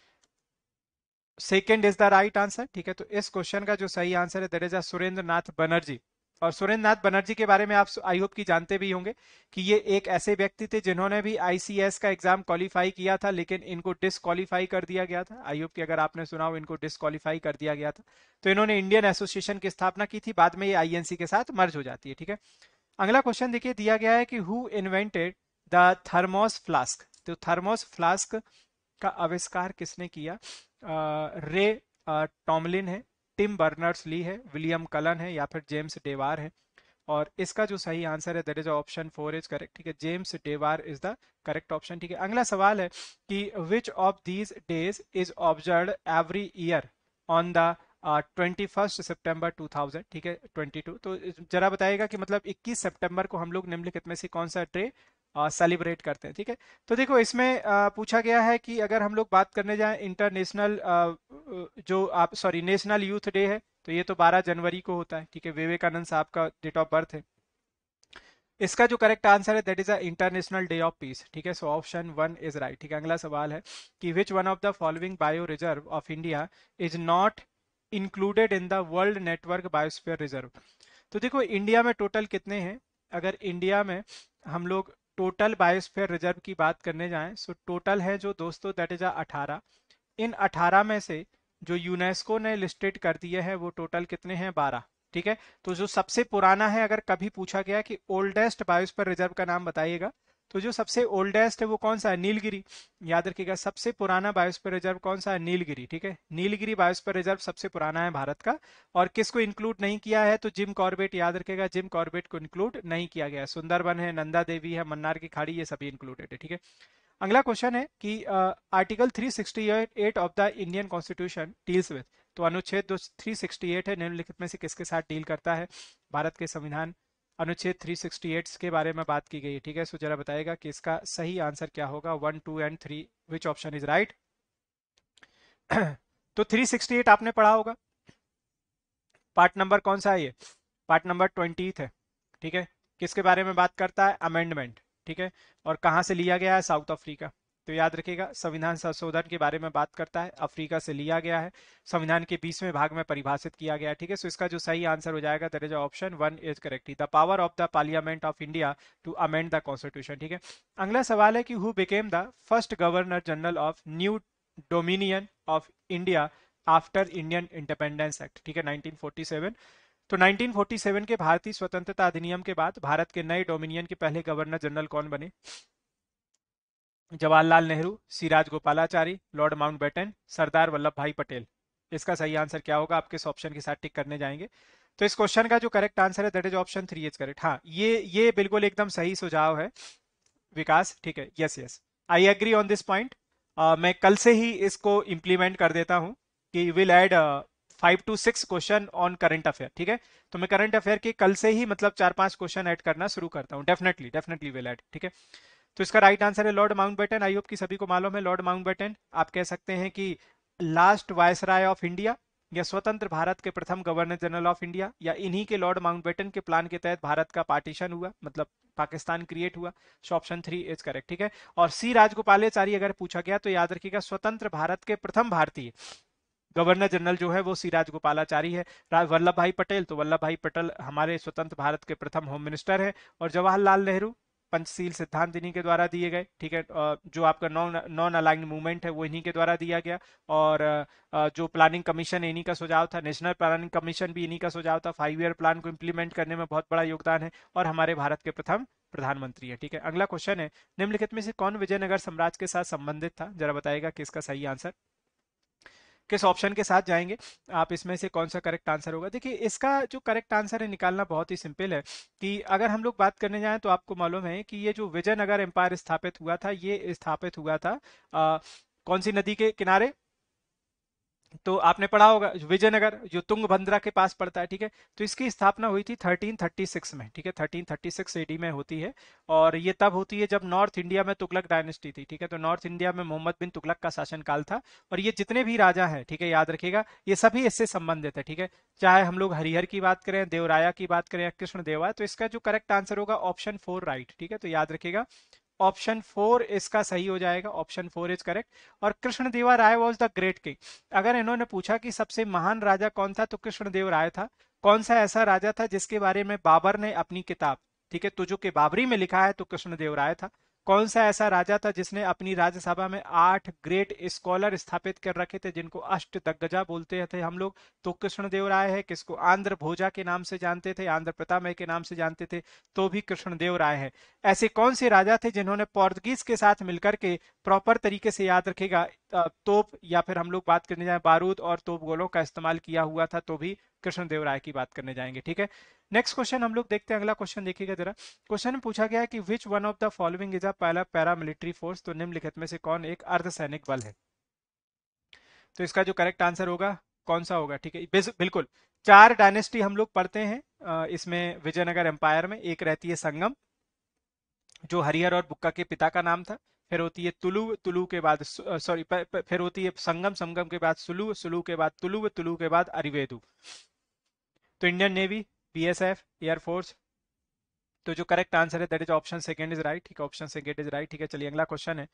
second is the right answer ठीक है तो इस क्वेश्चन का जो सही आंसर है दट इज सुरेंद्र नाथ बनर्जी और सुरेंद्र नाथ बनर्जी के बारे में आप आई होप की जानते भी होंगे कि ये एक ऐसे व्यक्ति थे जिन्होंने भी आईसीएस का एग्जाम क्वालिफाई किया था लेकिन इनको डिसक्वालीफाई कर दिया गया था आई होप की अगर आपने सुना हो इनको डिसक्वालीफाई कर दिया गया था तो इन्होंने इंडियन एसोसिएशन की स्थापना की थी बाद में ये आईएनसी के साथ मर्ज हो जाती है ठीक है अगला क्वेश्चन देखिए दिया गया है कि who invented the thermos flask तो थर्मोस फ्लास्क का आविष्कार किसने किया रे टॉमलिन है टिम बर्नर्स ली है विलियम कलन है या फिर जेम्स डेवार है और इसका जो सही आंसर है that is option four is correct ठीक है James Dewar is the correct option ठीक है अगला सवाल है कि which of these days is observe every year on the twenty first September two thousand ठीक है ट्वेंटी टू तो जरा बताएगा कि मतलब इक्कीस सेप्टेम्बर को हम लोग निम्नलिखित में से कौन सा डे सेलिब्रेट करते हैं ठीक है तो देखो इसमें पूछा गया है कि अगर हम लोग बात करने जाएं इंटरनेशनल जो आप सॉरी नेशनल यूथ डे है तो ये तो 12 जनवरी को होता है ठीक है विवेकानंद साहब का डेट ऑफ बर्थ है इसका जो करेक्ट आंसर है that is a international day of peace ठीक है so option one is right ठीक है अगला सवाल है कि which one of the following bio reserve of India is not included in the world network biosphere reserve तो देखो इंडिया में टोटल कितने हैं अगर इंडिया में हम लोग टोटल बायोस्फेयर रिजर्व की बात करने जाएं सो टोटल है जो दोस्तों दैट इज अठारह इन अठारह में से जो यूनेस्को ने लिस्टेड कर दिए हैं वो टोटल कितने हैं बारह ठीक है तो जो सबसे पुराना है अगर कभी पूछा गया कि ओल्डेस्ट बायोस्फेयर रिजर्व का नाम बताइएगा तो जो सबसे ओल्डेस्ट है वो कौन सा है नीलगिरी याद रखिएगा सबसे पुराना बायोस्फीयर रिजर्व कौन सा है नीलगिरी ठीक है नीलगिरी बायोस्फीयर रिजर्व सबसे पुराना है भारत का और किसको इंक्लूड नहीं किया है तो जिम कॉर्बेट याद रखेगा जिम कॉर्बेट को इंक्लूड नहीं किया गया सुंदरबन है नंदा देवी है मन्नार की खाड़ी ये सभी इंक्लूडेड है ठीक है अगला क्वेश्चन है कि article three of the Indian constitution deals with तो अनुच्छेद 368 है निम्नलिखित में से किसके साथ डील करता है भारत के संविधान अनुच्छेद 368 के बारे में बात की गई है ठीक है सो जरा बताएगा कि इसका सही आंसर क्या होगा one two and three which option is right तो 368 आपने पढ़ा होगा पार्ट नंबर कौन सा है ये पार्ट नंबर ट्वेंटी है ठीक है किसके बारे में बात करता है अमेंडमेंट ठीक है और कहाँ से लिया गया है साउथ अफ्रीका तो याद रखिएगा संविधान संशोधन के बारे में बात करता है अफ्रीका से लिया गया है संविधान के बीसवें भाग में परिभाषित किया गया है ठीक है सो इसका जो सही आंसर हो जाएगा that is option one is correct the power of the parliament of India to amend the constitution ठीक है अगला सवाल है कि who became the first governor general of new dominion of India after Indian independence act ठीक है nineteen तो 1947 के भारतीय स्वतंत्रता अधिनियम के बाद भारत के नए डोमिनियन के पहले गवर्नर जनरल कौन बने जवाहरलाल नेहरू सिराज गोपालाचारी लॉर्ड माउंटबेटन सरदार वल्लभ भाई पटेल इसका सही आंसर क्या होगा आपके इस ऑप्शन के साथ टिक करने जाएंगे तो इस क्वेश्चन का जो करेक्ट आंसर है that is option three is correct हाँ ये ये बिल्कुल एकदम सही सुझाव है विकास ठीक है yes yes I agree on this point मैं कल से ही इसको इम्प्लीमेंट कर देता हूँ कि will add five to six question on current affair ठीक है तो मैं करंट अफेयर के कल से ही मतलब चार पांच क्वेश्चन ऐड करना शुरू करता हूँ डेफिनेटली डेफिनेटली विल एड ठीक है तो इसका राइट आंसर है Lord Mountbatten I hope कि सभी को मालूम है लॉर्ड माउंट बेटन आप कह सकते हैं कि लास्ट वायसराय ऑफ इंडिया या स्वतंत्र भारत के प्रथम गवर्नर जनरल ऑफ इंडिया या इन्हीं के लॉर्ड माउंटबेटन के प्लान के तहत भारत का पार्टीशन हुआ मतलब पाकिस्तान क्रिएट हुआ so option three is correct ठीक है और सी राजगोपालाचारी अगर पूछा गया तो याद रखिएगा स्वतंत्र भारत के प्रथम भारतीय गवर्नर जनरल जो है वो सी राजगोपालाचारी है वल्लभ भाई पटेल तो वल्लभ भाई पटेल हमारे स्वतंत्र भारत के प्रथम होम मिनिस्टर है और जवाहरलाल नेहरू पंचशील सिद्धांत इन्हीं के द्वारा दिए गए ठीक है जो आपका नॉन नॉन अलाइन मूवमेंट है वो इन्हीं के द्वारा दिया गया और जो प्लानिंग कमीशन है इन्हीं का सुझाव था नेशनल प्लानिंग कमीशन भी इन्हीं का सुझाव था फाइव ईयर प्लान को इम्प्लीमेंट करने में बहुत बड़ा योगदान है और हमारे भारत के प्रथम प्रधानमंत्री है ठीक है अगला क्वेश्चन है निम्नलिखित में से कौन विजयनगर साम्राज्य के साथ संबंधित था जरा बताएगा कि इसका सही आंसर किस ऑप्शन के साथ जाएंगे आप इसमें से कौन सा करेक्ट आंसर होगा देखिए इसका जो करेक्ट आंसर है निकालना बहुत ही सिंपल है कि अगर हम लोग बात करने जाएं तो आपको मालूम है कि ये जो विजयनगर एम्पायर स्थापित हुआ था ये स्थापित हुआ था आ, कौन सी नदी के किनारे तो आपने पढ़ा होगा विजयनगर जो तुंग भंद्रा के पास पड़ता है ठीक है तो इसकी स्थापना हुई थी 1336 में ठीक है 1336 एडी में होती है और ये तब होती है जब नॉर्थ इंडिया में तुगलक डायनेस्टी थी ठीक है तो नॉर्थ इंडिया में मोहम्मद बिन तुगलक का शासनकाल था और ये जितने भी राजा हैं ठीक है याद रखेगा ये सभी इससे संबंधित है ठीक है चाहे हम लोग हरिहर की बात करें देवराया की बात करें या कृष्ण देवा तो इसका जो करेक्ट आंसर होगा ऑप्शन फोर राइट ठीक है तो याद रखेगा ऑप्शन फोर इसका सही हो जाएगा ऑप्शन फोर इज करेक्ट और Krishnadeva Raya was the great king अगर इन्होंने पूछा कि सबसे महान राजा कौन था तो कृष्णदेव राय था कौन सा ऐसा राजा था जिसके बारे में बाबर ने अपनी किताब ठीक है तुझो के बाबरी में लिखा है तो कृष्णदेव राय था कौन सा ऐसा राजा था जिसने अपनी राज्यसभा में आठ ग्रेट स्कॉलर स्थापित कर रखे थे जिनको अष्ट दग्गजा बोलते थे हम लोग तो कृष्णदेव राय है किसको आंध्र भोजा के नाम से जानते थे आंध्र प्रतामय के नाम से जानते थे तो भी कृष्णदेव राय है ऐसे कौन से राजा थे जिन्होंने पोर्तुगीज के साथ मिलकर के प्रॉपर तरीके से याद रखेगा तोप या फिर हम लोग बात करने जाए बारूद और तोप गोलों का इस्तेमाल किया हुआ था तो भी कृष्णदेव राय की बात करने जाएंगे ठीक है नेक्स्ट क्वेश्चन हम लोग देखते हैं अगला क्वेश्चन देखिएगा जरा क्वेश्चन पूछा गया है कि which one of the following is a पहला पैरामिलिट्री फोर्स तो निम्नलिखित में से कौन एक अर्धसैनिक बल है तो इसका जो करेक्ट आंसर होगा कौन सा होगा ठीक है बिल्कुल चार डायनेस्टी हम लोग पढ़ते हैं इसमें विजयनगर एम्पायर में एक रहती है संगम जो हरिहर और बुक्का के पिता का नाम था फिर होती है तुलु तुलु के बाद सॉरी फिर होती है संगम संगम के बाद सुलु सुलु के बाद तुलु तुलु के बाद अरिवेदु तो Indian navy B S F air force तो जो करेक्ट आंसर है that is option second is right ठीक है ऑप्शन सेकेंड इज राइट ठीक है चलिए अगला क्वेश्चन है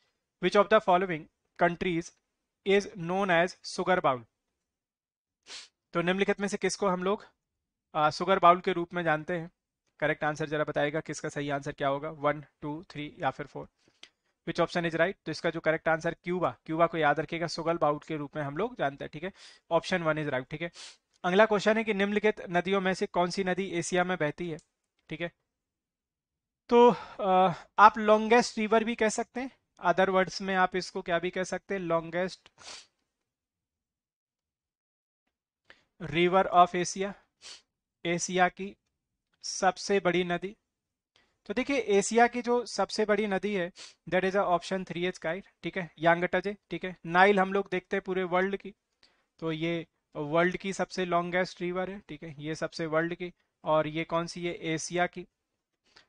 which of the following countries is known as sugar bowl तो निम्नलिखित में से किसको हम लोग सुगर बाउल के रूप में जानते हैं करेक्ट आंसर जरा बताएगा किसका सही आंसर क्या होगा वन टू थ्री या फिर four which option is right तो इसका जो करेक्ट आंसर क्यूबा क्यूबा को याद रखिएगा सुगल बाउट के रूप में हम लोग जानते हैं ठीक है ऑप्शन वन इज राइट ठीक है अगला क्वेश्चन है कि निम्नलिखित नदियों में से कौन सी नदी एशिया में बहती है ठीक है तो आप लॉन्गेस्ट रिवर भी कह सकते हैं अदर वर्ड्स में आप इसको क्या भी कह सकते हैं longest river of Asia Asia की सबसे बड़ी नदी तो देखिए एशिया की जो सबसे बड़ी नदी है दैट इज ऑप्शन थ्री एच काइट ठीक है यांगटजे ठीक है नाइल हम लोग देखते हैं पूरे वर्ल्ड की तो ये वर्ल्ड की सबसे लॉन्गेस्ट रिवर है ठीक है ये सबसे वर्ल्ड की और ये कौन सी है एशिया की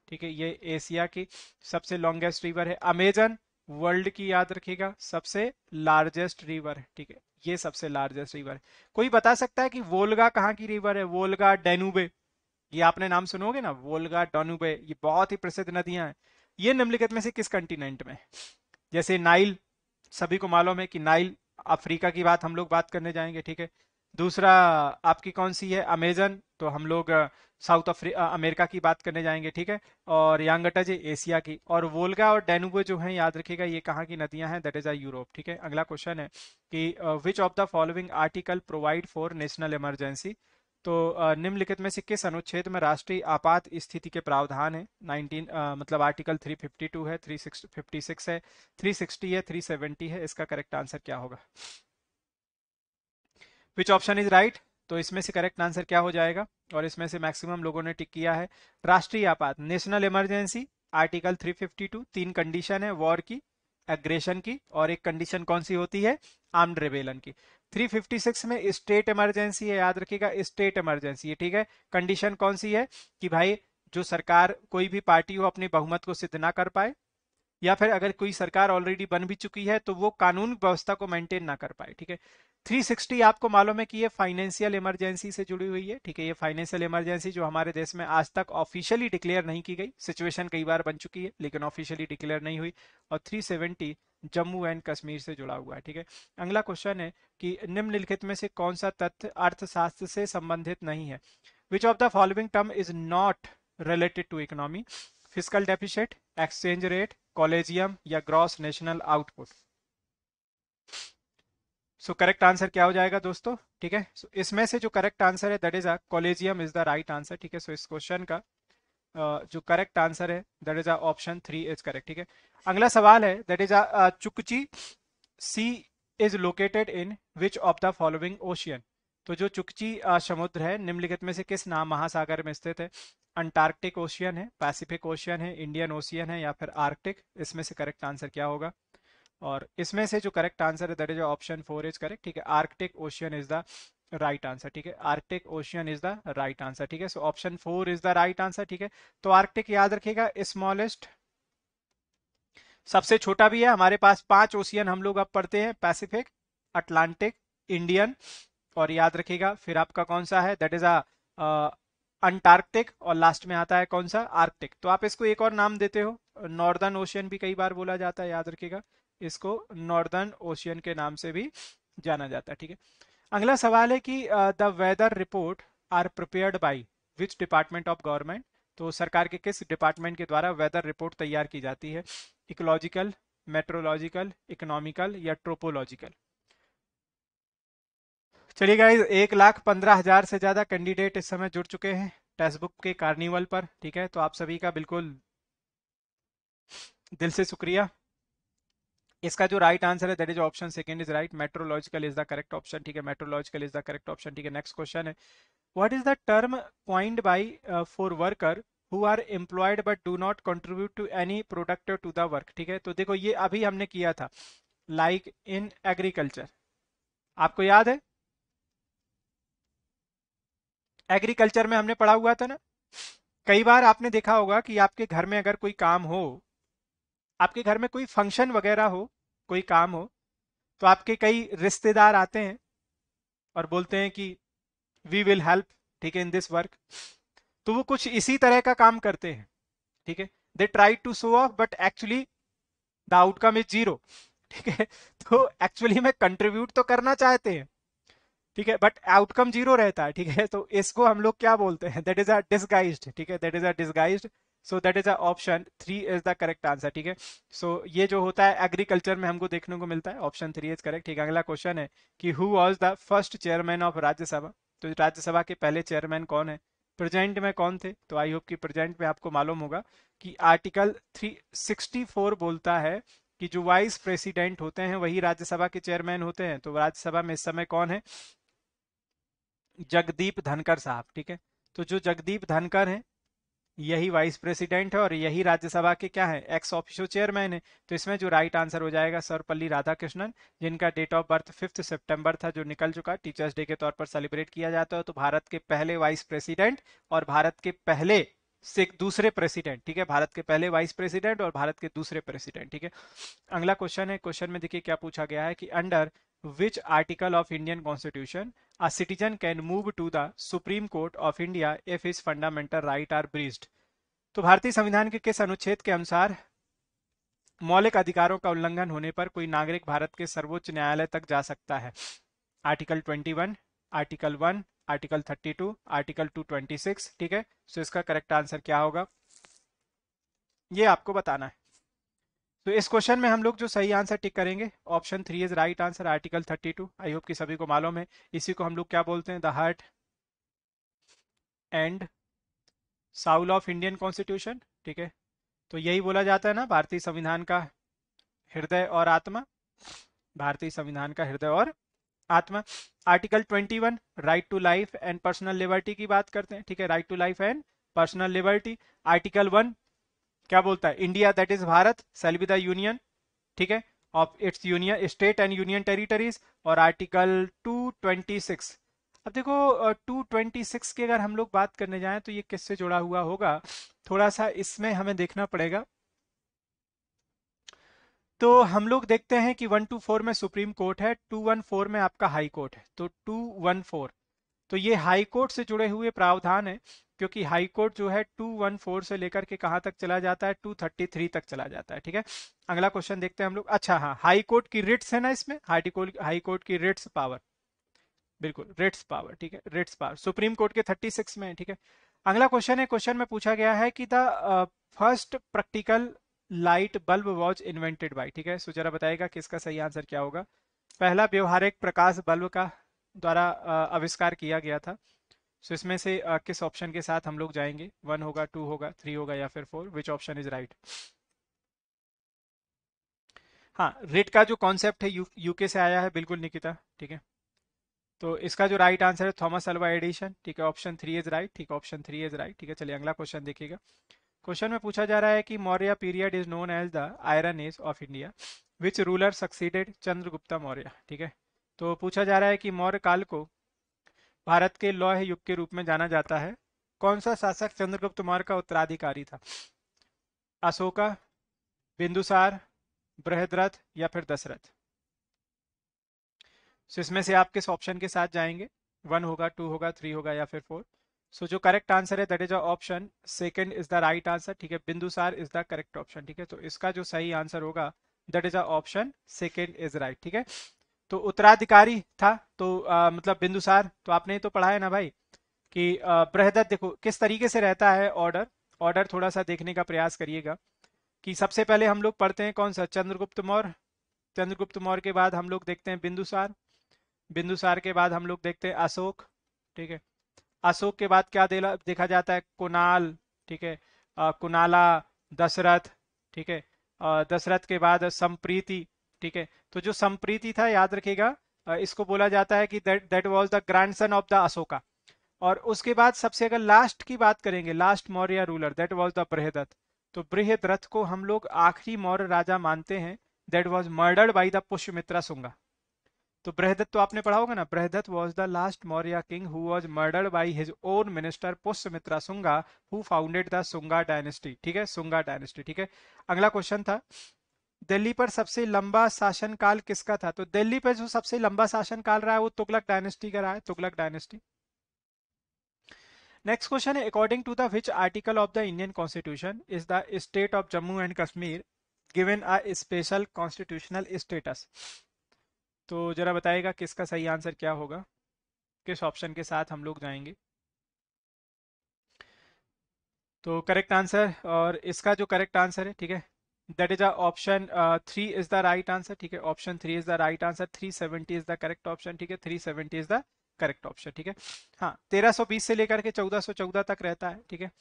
ठीक है ये एशिया की सबसे लॉन्गेस्ट रिवर है अमेजन वर्ल्ड की याद रखिएगा सबसे लार्जेस्ट रिवर है ठीक है ये सबसे लार्जेस्ट रिवर है कोई बता सकता है कि वोल्गा कहाँ की रिवर है वोलगा डेनुबे ये आपने नाम सुनोगे ना वोल्गा डोनुबे ये बहुत ही प्रसिद्ध नदियां हैं ये निम्नलिखित में से किस कंटिनेंट में जैसे नाइल सभी को मालूम है कि नाइल अफ्रीका की बात हम लोग बात करने जाएंगे ठीक है दूसरा आपकी कौन सी है अमेजन तो हम लोग साउथ अफ्रीका अमेरिका की बात करने जाएंगे ठीक है और यांगटा जी एशिया की और वोल्गा और डेनुबो जो है याद रखिएगा ये कहाँ की नदियां हैं दैट इज आर यूरोप ठीक है अगला क्वेश्चन है कि which of the following article provide for national emergency तो निम्नलिखित में से किस अनुच्छेद में राष्ट्रीय आपात स्थिति के प्रावधान मतलब है 19 आ, मतलब आर्टिकल 352 है 356 है 360 है 370 है इसका करेक्ट आंसर क्या होगा विच ऑप्शन इज राइट तो इसमें से करेक्ट आंसर क्या हो जाएगा और इसमें से मैक्सिमम लोगों ने टिक किया है राष्ट्रीय आपात नेशनल इमरजेंसी आर्टिकल 352 तीन कंडीशन है वॉर की एग्रेशन की और एक कंडीशन कौन सी होती है आर्म्ड रिवेलन की 356 में स्टेट इमरजेंसी है याद रखिएगा स्टेट इमरजेंसी है ठीक है कंडीशन कौन सी है कि भाई जो सरकार कोई भी पार्टी हो अपनी बहुमत को सिद्ध ना कर पाए या फिर अगर कोई सरकार ऑलरेडी बन भी चुकी है तो वो कानून व्यवस्था को मेंटेन ना कर पाए ठीक है 360 आपको मालूम है कि ये फाइनेंशियल इमरजेंसी से जुड़ी हुई है ठीक है ये फाइनेंशियल इमरजेंसी जो हमारे देश में आज तक ऑफिशियली डिक्लेयर नहीं की गई सिचुएशन कई बार बन चुकी है लेकिन ऑफिशियली डिक्लेयर नहीं हुई और 370 जम्मू एंड कश्मीर से जुड़ा हुआ है ठीक है अगला क्वेश्चन है कि निम्नलिखित में से कौन सा तथ्य अर्थशास्त्र से संबंधित नहीं है which of the following term is not related to economy physical deficit exchange rate collegium या gross national output so correct answer क्या हो जाएगा दोस्तों ठीक है so, इसमें से जो करेक्ट आंसर है that is a collegium is the right answer ठीक है सो इस क्वेश्चन का uh, जो करेक्ट आंसर है that is a option three is correct ठीक है अगला सवाल है that is a Chukchi sea is located in which of the following ocean तो जो चुकची समुद्र है निम्नलिखित में से किस नाम महासागर में स्थित है अंटार्कटिक ओशियन है पैसिफिक ओशियन है इंडियन ओशियन है या फिर आर्कटिक इसमें से करेक्ट आंसर क्या होगा और इसमें से जो करेक्ट आंसर है that is option four is correct ठीक है Arctic ocean is the right answer ठीक है Arctic ocean is the right answer ठीक है so option four is the right answer ठीक है तो आर्कटिक याद रखिएगा स्मॉलेस्ट सबसे छोटा भी है हमारे पास पांच ओशियन हम लोग अब पढ़ते हैं पैसिफिक अटलांटिक इंडियन और याद रखिएगा फिर आपका कौन सा है दैट इज अ अंटार्कटिक और लास्ट में आता है कौन सा आर्कटिक तो आप इसको एक और नाम देते हो नॉर्दर्न ओशियन भी कई बार बोला जाता है याद रखिएगा इसको नॉर्दर्न ओशियन के नाम से भी जाना जाता है ठीक है अगला सवाल है कि the weather report are prepared by which department of government तो सरकार के किस डिपार्टमेंट के द्वारा वेदर रिपोर्ट तैयार की जाती है इकोलॉजिकल मेट्रोलॉजिकल इकोनॉमिकल या ट्रोपोलॉजिकल चलिए गाइज एक लाख पंद्रह हजार से ज्यादा कैंडिडेट इस समय जुड़ चुके हैं टेक्स्ट बुक के कार्निवल पर ठीक है तो आप सभी का बिल्कुल दिल से शुक्रिया इसका जो राइट आंसर है that is option second is right metrological is the correct option ठीक है metrological is the correct option ठीक है नेक्स्ट क्वेश्चन है what is the term point by for worker who are employed but do not contribute to any productive to the work ठीक है तो देखो ये अभी हमने किया था लाइक इन एग्रीकल्चर आपको याद है एग्रीकल्चर में हमने पढ़ा हुआ था ना कई बार आपने देखा होगा कि आपके घर में अगर कोई काम हो आपके घर में कोई फंक्शन वगैरह हो कोई काम हो तो आपके कई रिश्तेदार आते हैं और बोलते हैं कि वी विल हेल्प ठीक है इन दिस वर्क तो वो कुछ इसी तरह का काम करते हैं ठीक है they try to show off but actually the outcome is zero ठीक है तो एक्चुअली में कंट्रीब्यूट तो करना चाहते हैं ठीक है बट आउटकम जीरो रहता है ठीक है तो इसको हम लोग क्या बोलते हैं दैट इज अ डिस्गाइज्ड ठीक है that is a disguised so that is a option three is the correct answer ठीक है सो ये जो होता है एग्रीकल्चर में हमको देखने को मिलता है ऑप्शन थ्री इज करेक्ट ठीक है अगला क्वेश्चन है कि who was the first chairman of Rajya Sabha तो राज्यसभा के पहले चेयरमैन कौन है प्रेजेंट में कौन थे तो आई होप कि प्रेजेंट में आपको मालूम होगा कि आर्टिकल 364 बोलता है कि जो वाइस प्रेसिडेंट होते हैं वही राज्यसभा के चेयरमैन होते हैं तो राज्यसभा में इस समय कौन है जगदीप धनकर साहब ठीक है तो जो जगदीप धनकर हैं यही वाइस प्रेसिडेंट है और यही राज्यसभा के क्या है एक्स ऑफिशियल चेयरमैन है तो इसमें जो राइट आंसर हो जाएगा सर्वपल्ली राधाकृष्णन जिनका डेट ऑफ बर्थ फिफ्थ सितंबर था जो निकल चुका टीचर्स डे के तौर पर सेलिब्रेट किया जाता है तो भारत के पहले वाइस प्रेसिडेंट और भारत के पहले से दूसरे प्रेसिडेंट ठीक है भारत के पहले वाइस प्रेसिडेंट और भारत के दूसरे प्रेसिडेंट ठीक है अगला क्वेश्चन है क्वेश्चन में देखिए क्या पूछा गया है कि under which article of Indian constitution a citizen can move to the supreme court of India if is fundamental right are breached तो भारतीय संविधान के किस अनुच्छेद के अनुसार मौलिक अधिकारों का उल्लंघन होने पर कोई नागरिक भारत के सर्वोच्च न्यायालय तक जा सकता है article 21 article one article 32 article 226 ठीक है सो so इसका करेक्ट आंसर क्या होगा ये आपको बताना है तो so इस क्वेश्चन में हम लोग जो सही आंसर टिक करेंगे option three is right answer article 32 I hope कि सभी को मालूम है इसी को हम लोग क्या बोलते हैं the heart and soul of Indian constitution ठीक है तो यही बोला जाता है ना भारतीय संविधान का हृदय और आत्मा भारतीय संविधान का हृदय और आत्मा article 21 right to life and personal liberty की बात करते हैं ठीक है right to life and personal liberty article one क्या बोलता है India that is Bharat shall the union ठीक है of its union state and union territories और आर्टिकल 226 अब देखो 226 की अगर हम लोग बात करने जाएं तो ये किससे जुड़ा हुआ होगा थोड़ा सा इसमें हमें देखना पड़ेगा तो हम लोग देखते हैं कि 124 में सुप्रीम कोर्ट है 214 में आपका हाई कोर्ट है तो 214 तो ये हाई कोर्ट से जुड़े हुए प्रावधान है क्योंकि हाई कोर्ट जो है 214 से लेकर के कहां तक चला जाता है 233 तक चला जाता है ठीक है अगला क्वेश्चन देखते हैं हम लोग अच्छा हाँ हाई कोर्ट की रिट्स है ना इसमें हाई कोर्ट की रिट्स पावर बिल्कुल रिट्स पावर ठीक है रिट्स पावर सुप्रीम कोर्ट के सिक्स में है ठीक है अगला क्वेश्चन है क्वेश्चन में पूछा गया है कि the first practical light bulb was invented by ठीक है सो जरा बताएगा कि इसका सही आंसर क्या होगा पहला व्यवहारिक प्रकाश बल्ब का द्वारा आविष्कार किया गया था सो इसमें से आ, किस ऑप्शन के साथ हम लोग जाएंगे वन होगा टू होगा थ्री होगा या फिर four which option is right हाँ रेट का जो कॉन्सेप्ट है यू, यूके से आया है बिल्कुल निकिता ठीक है तो इसका जो राइट आंसर है थॉमस अल्वा एडिशन ठीक है ऑप्शन थ्री इज राइट ठीक है ऑप्शन थ्री इज राइट ठीक है चलिए अगला क्वेश्चन देखिएगा क्वेश्चन में पूछा जा रहा है कि Maurya period is known as the iron age of India which ruler succeeded Chandragupta Maurya ठीक है तो पूछा जा रहा है कि मौर्य काल को भारत के लौह युग के रूप में जाना जाता है कौन सा शासक चंद्रगुप्त मौर्य का उत्तराधिकारी था अशोका बिंदुसार बृहद्रथ या फिर दशरथ इसमें से आप किस ऑप्शन के साथ जाएंगे वन होगा टू होगा थ्री होगा या फिर फोर सो जो करेक्ट आंसर है that is option second is the right answer ठीक है Bindusara is the correct option ठीक है तो इसका जो सही आंसर होगा that is option second is right ठीक है तो उत्तराधिकारी था तो आ, मतलब बिंदुसार तो आपने तो पढ़ा है ना भाई कि बृहदत देखो किस तरीके से रहता है ऑर्डर ऑर्डर थोड़ा सा देखने का प्रयास करिएगा कि सबसे पहले हम लोग पढ़ते हैं कौन सा चंद्रगुप्त मौर्य चंद्रगुप्त मौर्य के बाद हम लोग देखते हैं बिंदुसार बिंदुसार के बाद हम लोग देखते हैं अशोक ठीक है अशोक के बाद क्या देखा जाता है कुनाल ठीक है कुनाला दशरथ ठीक है दशरथ के बाद संप्रीति ठीक है तो जो संप्रीति था याद रखेगा इसको बोला जाता है कि that was the son of the Ashoka और उसके बाद सबसे अगर लास्ट की बात करेंगे last Maurya ruler that was the Brihadatta तो बृहदरथ को हम लोग आखिरी मौर्य राजा मानते हैं that was murdered by the Pushyamitra Sunga तो बृहदत्त तो आपने पढ़ा होगा ना Brihadatta was the last Maurya king who was murdered by his own minister Pushyamitra Sunga who founded the Sunga dynasty ठीक है सुंगा डायनेस्टी ठीक है अगला क्वेश्चन था दिल्ली पर सबसे लंबा शासनकाल किसका था तो दिल्ली पर जो सबसे लंबा शासनकाल रहा है वो तुगलक डायनेस्टी का रहा है तुगलक डायनेस्टी नेक्स्ट क्वेश्चन है according to the which article of the Indian constitution is the state of Jammu and Kashmir given a special constitutional status तो ज़रा बताएगा किसका सही आंसर क्या होगा किस ऑप्शन के साथ हम लोग जाएंगे तो करेक्ट आंसर और इसका जो करेक्ट आंसर है ठीक है that is option three is the right answer ठीक है option three is the right answer three seventy is the correct option ठीक है three seventy is the correct option ठीक है हाँ तेरह सौ बीस से लेकर के चौदह सौ चौदह तक रहता है ठीक है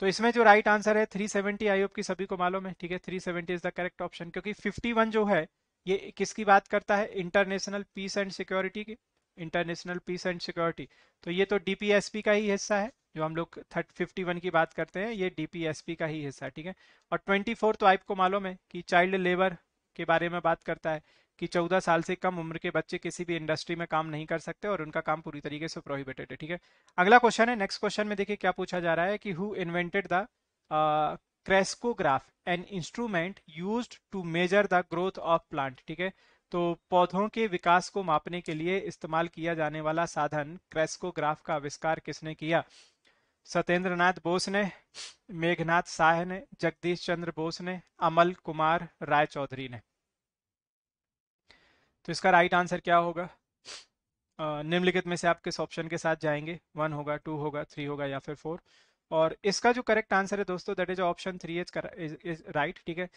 तो इसमें जो राइट right आंसर है थ्री सेवेंटी आई होप की सभी को मालूम है ठीक है three seventy is the correct option क्योंकि फिफ्टी वन जो है ये किसकी बात करता है इंटरनेशनल पीस एंड सिक्योरिटी की इंटरनेशनल पीस एंड सिक्योरिटी तो ये तो डीपीएसपी का ही हिस्सा है जो हम लोग थर्ट फिफ्टी वन की बात करते हैं ये डीपीएसपी का ही हिस्सा ठीक है और ट्वेंटी फोर तो आपको मालूम है कि चाइल्ड लेबर के बारे में बात करता है कि चौदह साल से कम उम्र के बच्चे किसी भी इंडस्ट्री में काम नहीं कर सकते और उनका काम पूरी तरीके से प्रोहिबिटेड है ठीक है अगला क्वेश्चन है नेक्स्ट क्वेश्चन में देखिए क्या पूछा जा रहा है कि who invented the crescograph an instrument use to measure the growth of plant ठीक है तो पौधों के विकास को मापने के लिए इस्तेमाल किया जाने वाला साधन क्रेस्कोग्राफ का आविष्कार किसने किया सत्येंद्रनाथ बोस ने मेघनाथ साह ने जगदीश चंद्र बोस ने अमल कुमार राय चौधरी ने तो इसका राइट आंसर क्या होगा निम्नलिखित में से आप किस ऑप्शन के साथ जाएंगे वन होगा टू होगा थ्री होगा या फिर फोर और इसका जो करेक्ट आंसर है दोस्तों that is option three is right ठीक है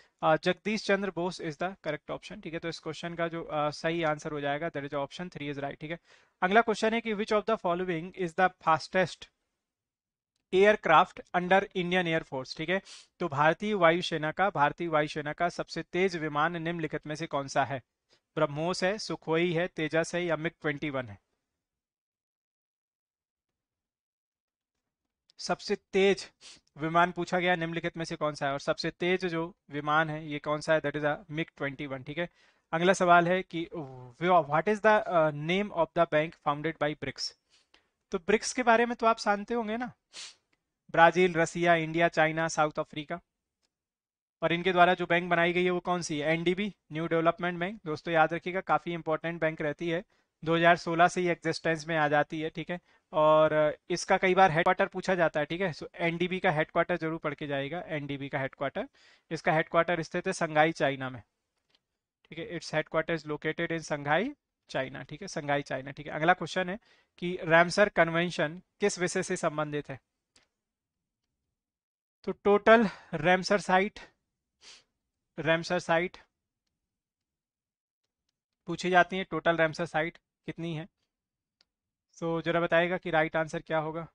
Jagadish Chandra Bose is the correct option ठीक है तो इस क्वेश्चन का जो uh, सही आंसर हो जाएगा that is option three is right ठीक है अगला क्वेश्चन है कि which of the following is the fastest aircraft under Indian air force ठीक है तो भारतीय वायुसेना का भारतीय वायुसेना का सबसे तेज विमान निम्नलिखित में से कौन सा है ब्रह्मोस है सुखोई है तेजस है या मिग ट्वेंटी वन है सबसे तेज विमान पूछा गया निम्नलिखित में से कौन सा है और सबसे तेज जो विमान है ये कौन सा है that is MiG twenty one ठीक है अगला सवाल है कि what is the name of the bank founded by BRICS तो ब्रिक्स के बारे में तो आप जानते होंगे ना Brazil Russia India China South Africa और इनके द्वारा जो बैंक बनाई गई है वो कौन सी है एनडीबी न्यू डेवलपमेंट बैंक दोस्तों याद रखिएगा काफी इंपॉर्टेंट बैंक रहती है 2016 से ही एग्जिस्टेंस में आ जाती है ठीक है और इसका कई बार हेडक्वार्टर पूछा जाता है ठीक है सो एनडीबी का हेडक्वार्टर जरूर पढ़ के जाएगा एनडीबी का हेडक्वार्टर इसका हेडक्वार्टर स्थित है संघाई चाइना में ठीक है its headquarter is located in Shanghai China ठीक है संघाई चाइना ठीक है अगला क्वेश्चन है कि रैमसर कन्वेंशन किस विषय से संबंधित है तो total Ramsar site Ramsar site पूछी जाती है टोटल रैमसर साइट कितनी है सो so, जरा बताएगा कि राइट आंसर क्या होगा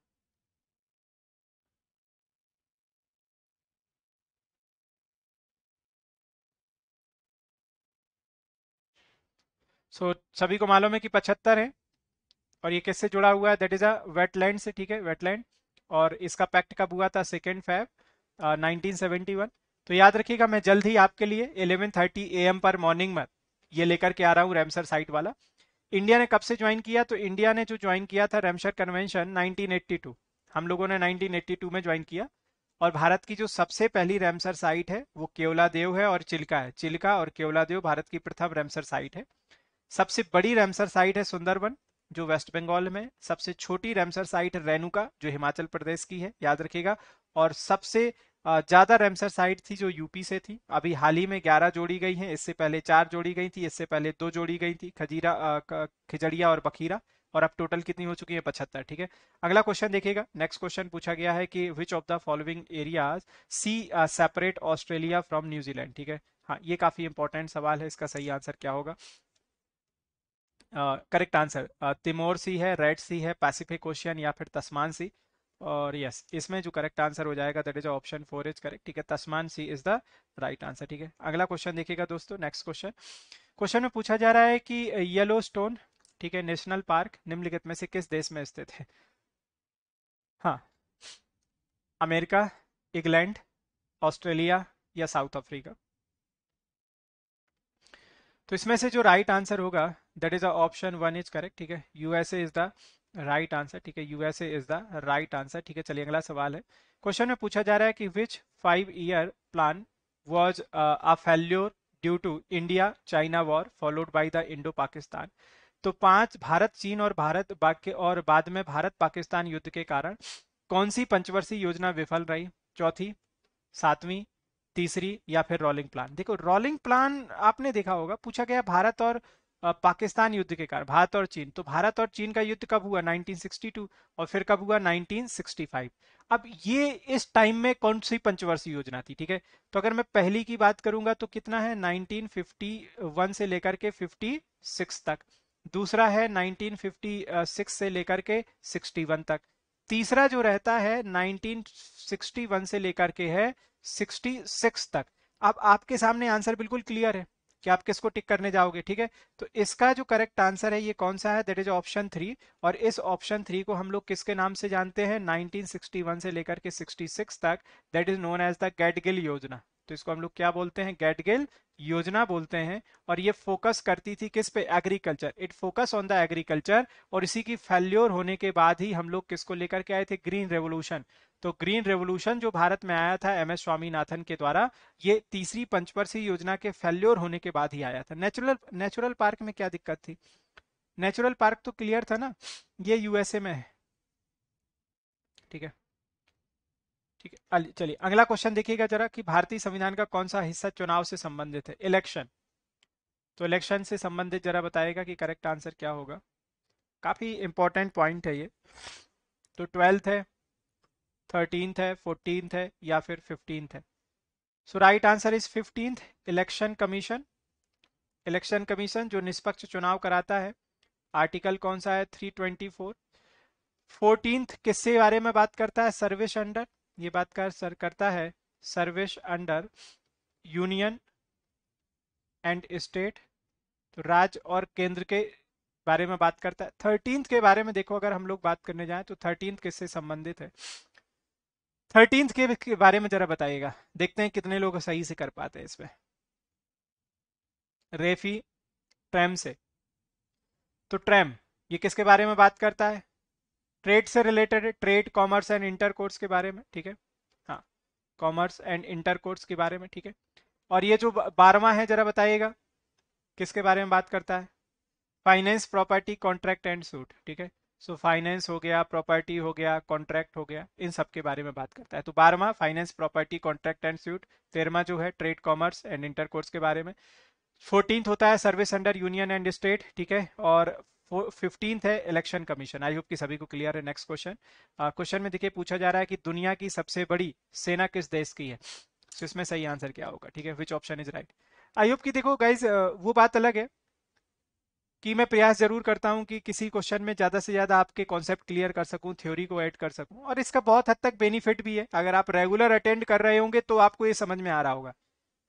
सो so, सभी को मालूम है कि पचहत्तर है और ये किससे जुड़ा हुआ है दैट इज अ वेटलैंड से ठीक है वेटलैंड और इसका पैक्ट कब हुआ था second Feb nineteen seventy one तो याद रखिएगा मैं जल्द ही आपके लिए 11:30 थर्टी एम पर मॉर्निंग में ये लेकर के आ रहा हूँ रैमसर साइट वाला इंडिया ने कब से ज्वाइन किया तो इंडिया ने जो ज्वाइन किया था रेमशर कन्वेंशन 1982 हम लोगों ने 1982 में ज्वाइन किया और भारत की जो सबसे पहली रेमसर साइट है वो केवला देव है और चिल्का है चिल्का और केवला देव भारत की प्रथम रेमसर साइट है सबसे बड़ी रेमसर साइट है सुंदरबन जो वेस्ट बंगाल में सबसे छोटी रेमसर साइट है रेणुका जो हिमाचल प्रदेश की है याद रखेगा और सबसे ज्यादा रेमसर साइट थी जो यूपी से थी अभी हाल ही में ग्यारह जोड़ी गई हैं इससे पहले चार जोड़ी गई थी इससे पहले दो जोड़ी गई थी खजीरा खिजड़िया और बखीरा और अब टोटल कितनी हो चुकी है पचहत्तर ठीक है अगला क्वेश्चन देखिएगा नेक्स्ट क्वेश्चन पूछा गया है कि which of the following areas sea separate Australia from New Zealand ठीक है हाँ ये काफी इंपॉर्टेंट सवाल है इसका सही आंसर क्या होगा करेक्ट आंसर तिमोर सी है रेड सी है पैसिफिक ओशियन या फिर तस्मान सी और यस yes, इसमें जो करेक्ट आंसर हो जाएगा that is option four is correct ठीक है Tasman sea is the right answer ठीक है अगला क्वेश्चन देखिएगा दोस्तों नेक्स्ट क्वेश्चन क्वेश्चन में पूछा जा रहा है कि येलो uh, स्टोन ठीक है नेशनल पार्क निम्नलिखित में से किस देश में स्थित है हाँ अमेरिका इंग्लैंड ऑस्ट्रेलिया या साउथ अफ्रीका तो इसमें से जो राइट आंसर होगा that is option one is correct ठीक है USA is the right answer ठीक है USA is the right answer ठीक है चलिए अगला सवाल है क्वेश्चन में पूछा जा रहा है कि which five year plan was a failure due to India China war followed by the Indo Pakistan तो पांच भारत चीन और भारत बाकी और बाद में भारत पाकिस्तान युद्ध के कारण कौन सी पंचवर्षीय योजना विफल रही चौथी सातवीं तीसरी या फिर रोलिंग प्लान देखो रोलिंग प्लान आपने देखा होगा पूछा गया भारत और पाकिस्तान युद्ध के कारण भारत और चीन तो भारत और चीन का युद्ध कब हुआ 1962 और फिर कब हुआ 1965 अब ये इस टाइम में कौन सी पंचवर्षीय योजना थी ठीक है तो अगर मैं पहली की बात करूंगा तो कितना है 1951 से लेकर के 56 तक दूसरा है 1956 से लेकर के 61 तक तीसरा जो रहता है 1961 से लेकर के है 66 तक अब आपके सामने आंसर बिल्कुल क्लियर है कि आप किसको टिक करने जाओगे ठीक है तो इसका जो करेक्ट आंसर है ये कौन सा है दैट इज ऑप्शन थ्री और इस ऑप्शन थ्री को हम लोग किसके नाम से जानते हैं 1961 से लेकर के 66 तक that is known as the Gadgil योजना तो इसको हम लोग क्या बोलते हैं गैडगिल योजना बोलते हैं और ये फोकस करती थी किस पे agriculture it focus on the agriculture और इसी की फेल्योर होने के बाद ही हम लोग किसको लेकर के आए थे ग्रीन रेवोल्यूशन तो ग्रीन रेवोल्यूशन जो भारत में आया था एम एस स्वामीनाथन के द्वारा ये तीसरी पंचवर्षीय योजना के फेल्योर होने के बाद ही आया था नेचुरल नेचुरल पार्क में क्या दिक्कत थी नेचुरल पार्क तो क्लियर था ना ये यूएसए में है ठीक है ठीक है चलिए अगला क्वेश्चन देखिएगा जरा कि भारतीय संविधान का कौन सा हिस्सा चुनाव से संबंधित है इलेक्शन तो इलेक्शन से संबंधित जरा बताएगा कि करेक्ट आंसर क्या होगा काफी इंपॉर्टेंट पॉइंट है ये तो ट्वेल्थ है थर्टींथ है फोर्टीन है या फिर फिफ्टींथ है so right answer is fifteenth election commission election commission जो निष्पक्ष चुनाव कराता है आर्टिकल कौन सा है थ्री ट्वेंटी फोर फोर्टीनथ किससे बारे में बात करता है सर्विस अंडर ये बात कर सर करता है service under union and state तो राज्य और केंद्र के बारे में बात करता है थर्टींथ के बारे में देखो अगर हम लोग बात करने जाएं तो थर्टींथ किससे संबंधित है थर्टीन के बारे में जरा बताइएगा देखते हैं कितने लोग सही से कर पाते हैं इसमें रेफी ट्रैम से तो ट्रैम ये किसके बारे में बात करता है ट्रेड से related trade commerce and intercourse के बारे में ठीक है हाँ कॉमर्स एंड इंटर कोर्स के बारे में ठीक है और ये जो बारवा है जरा बताइएगा किसके बारे में बात करता है finance property contract and suit ठीक है सो so, फाइनेंस हो गया प्रॉपर्टी हो गया कॉन्ट्रैक्ट हो गया इन सब के बारे में बात करता है तो बारहवा finance property contract and suit तेरहवा जो है ट्रेड कॉमर्स एंड इंटरकोर्स के बारे में फोर्टीन होता है service under union and state ठीक है और फिफ्टींथ है इलेक्शन कमीशन आई होप कि सभी को क्लियर है नेक्स्ट क्वेश्चन क्वेश्चन में देखिए पूछा जा रहा है कि दुनिया की सबसे बड़ी सेना किस देश की है तो so, इसमें सही आंसर क्या होगा ठीक है which option is right I hope कि देखो गाइज वो बात अलग है कि मैं प्रयास जरूर करता हूं कि किसी क्वेश्चन में ज़्यादा से ज़्यादा आपके कॉन्सेप्ट क्लियर कर सकूं थ्योरी को ऐड कर सकूं और इसका बहुत हद तक बेनिफिट भी है अगर आप रेगुलर अटेंड कर रहे होंगे तो आपको ये समझ में आ रहा होगा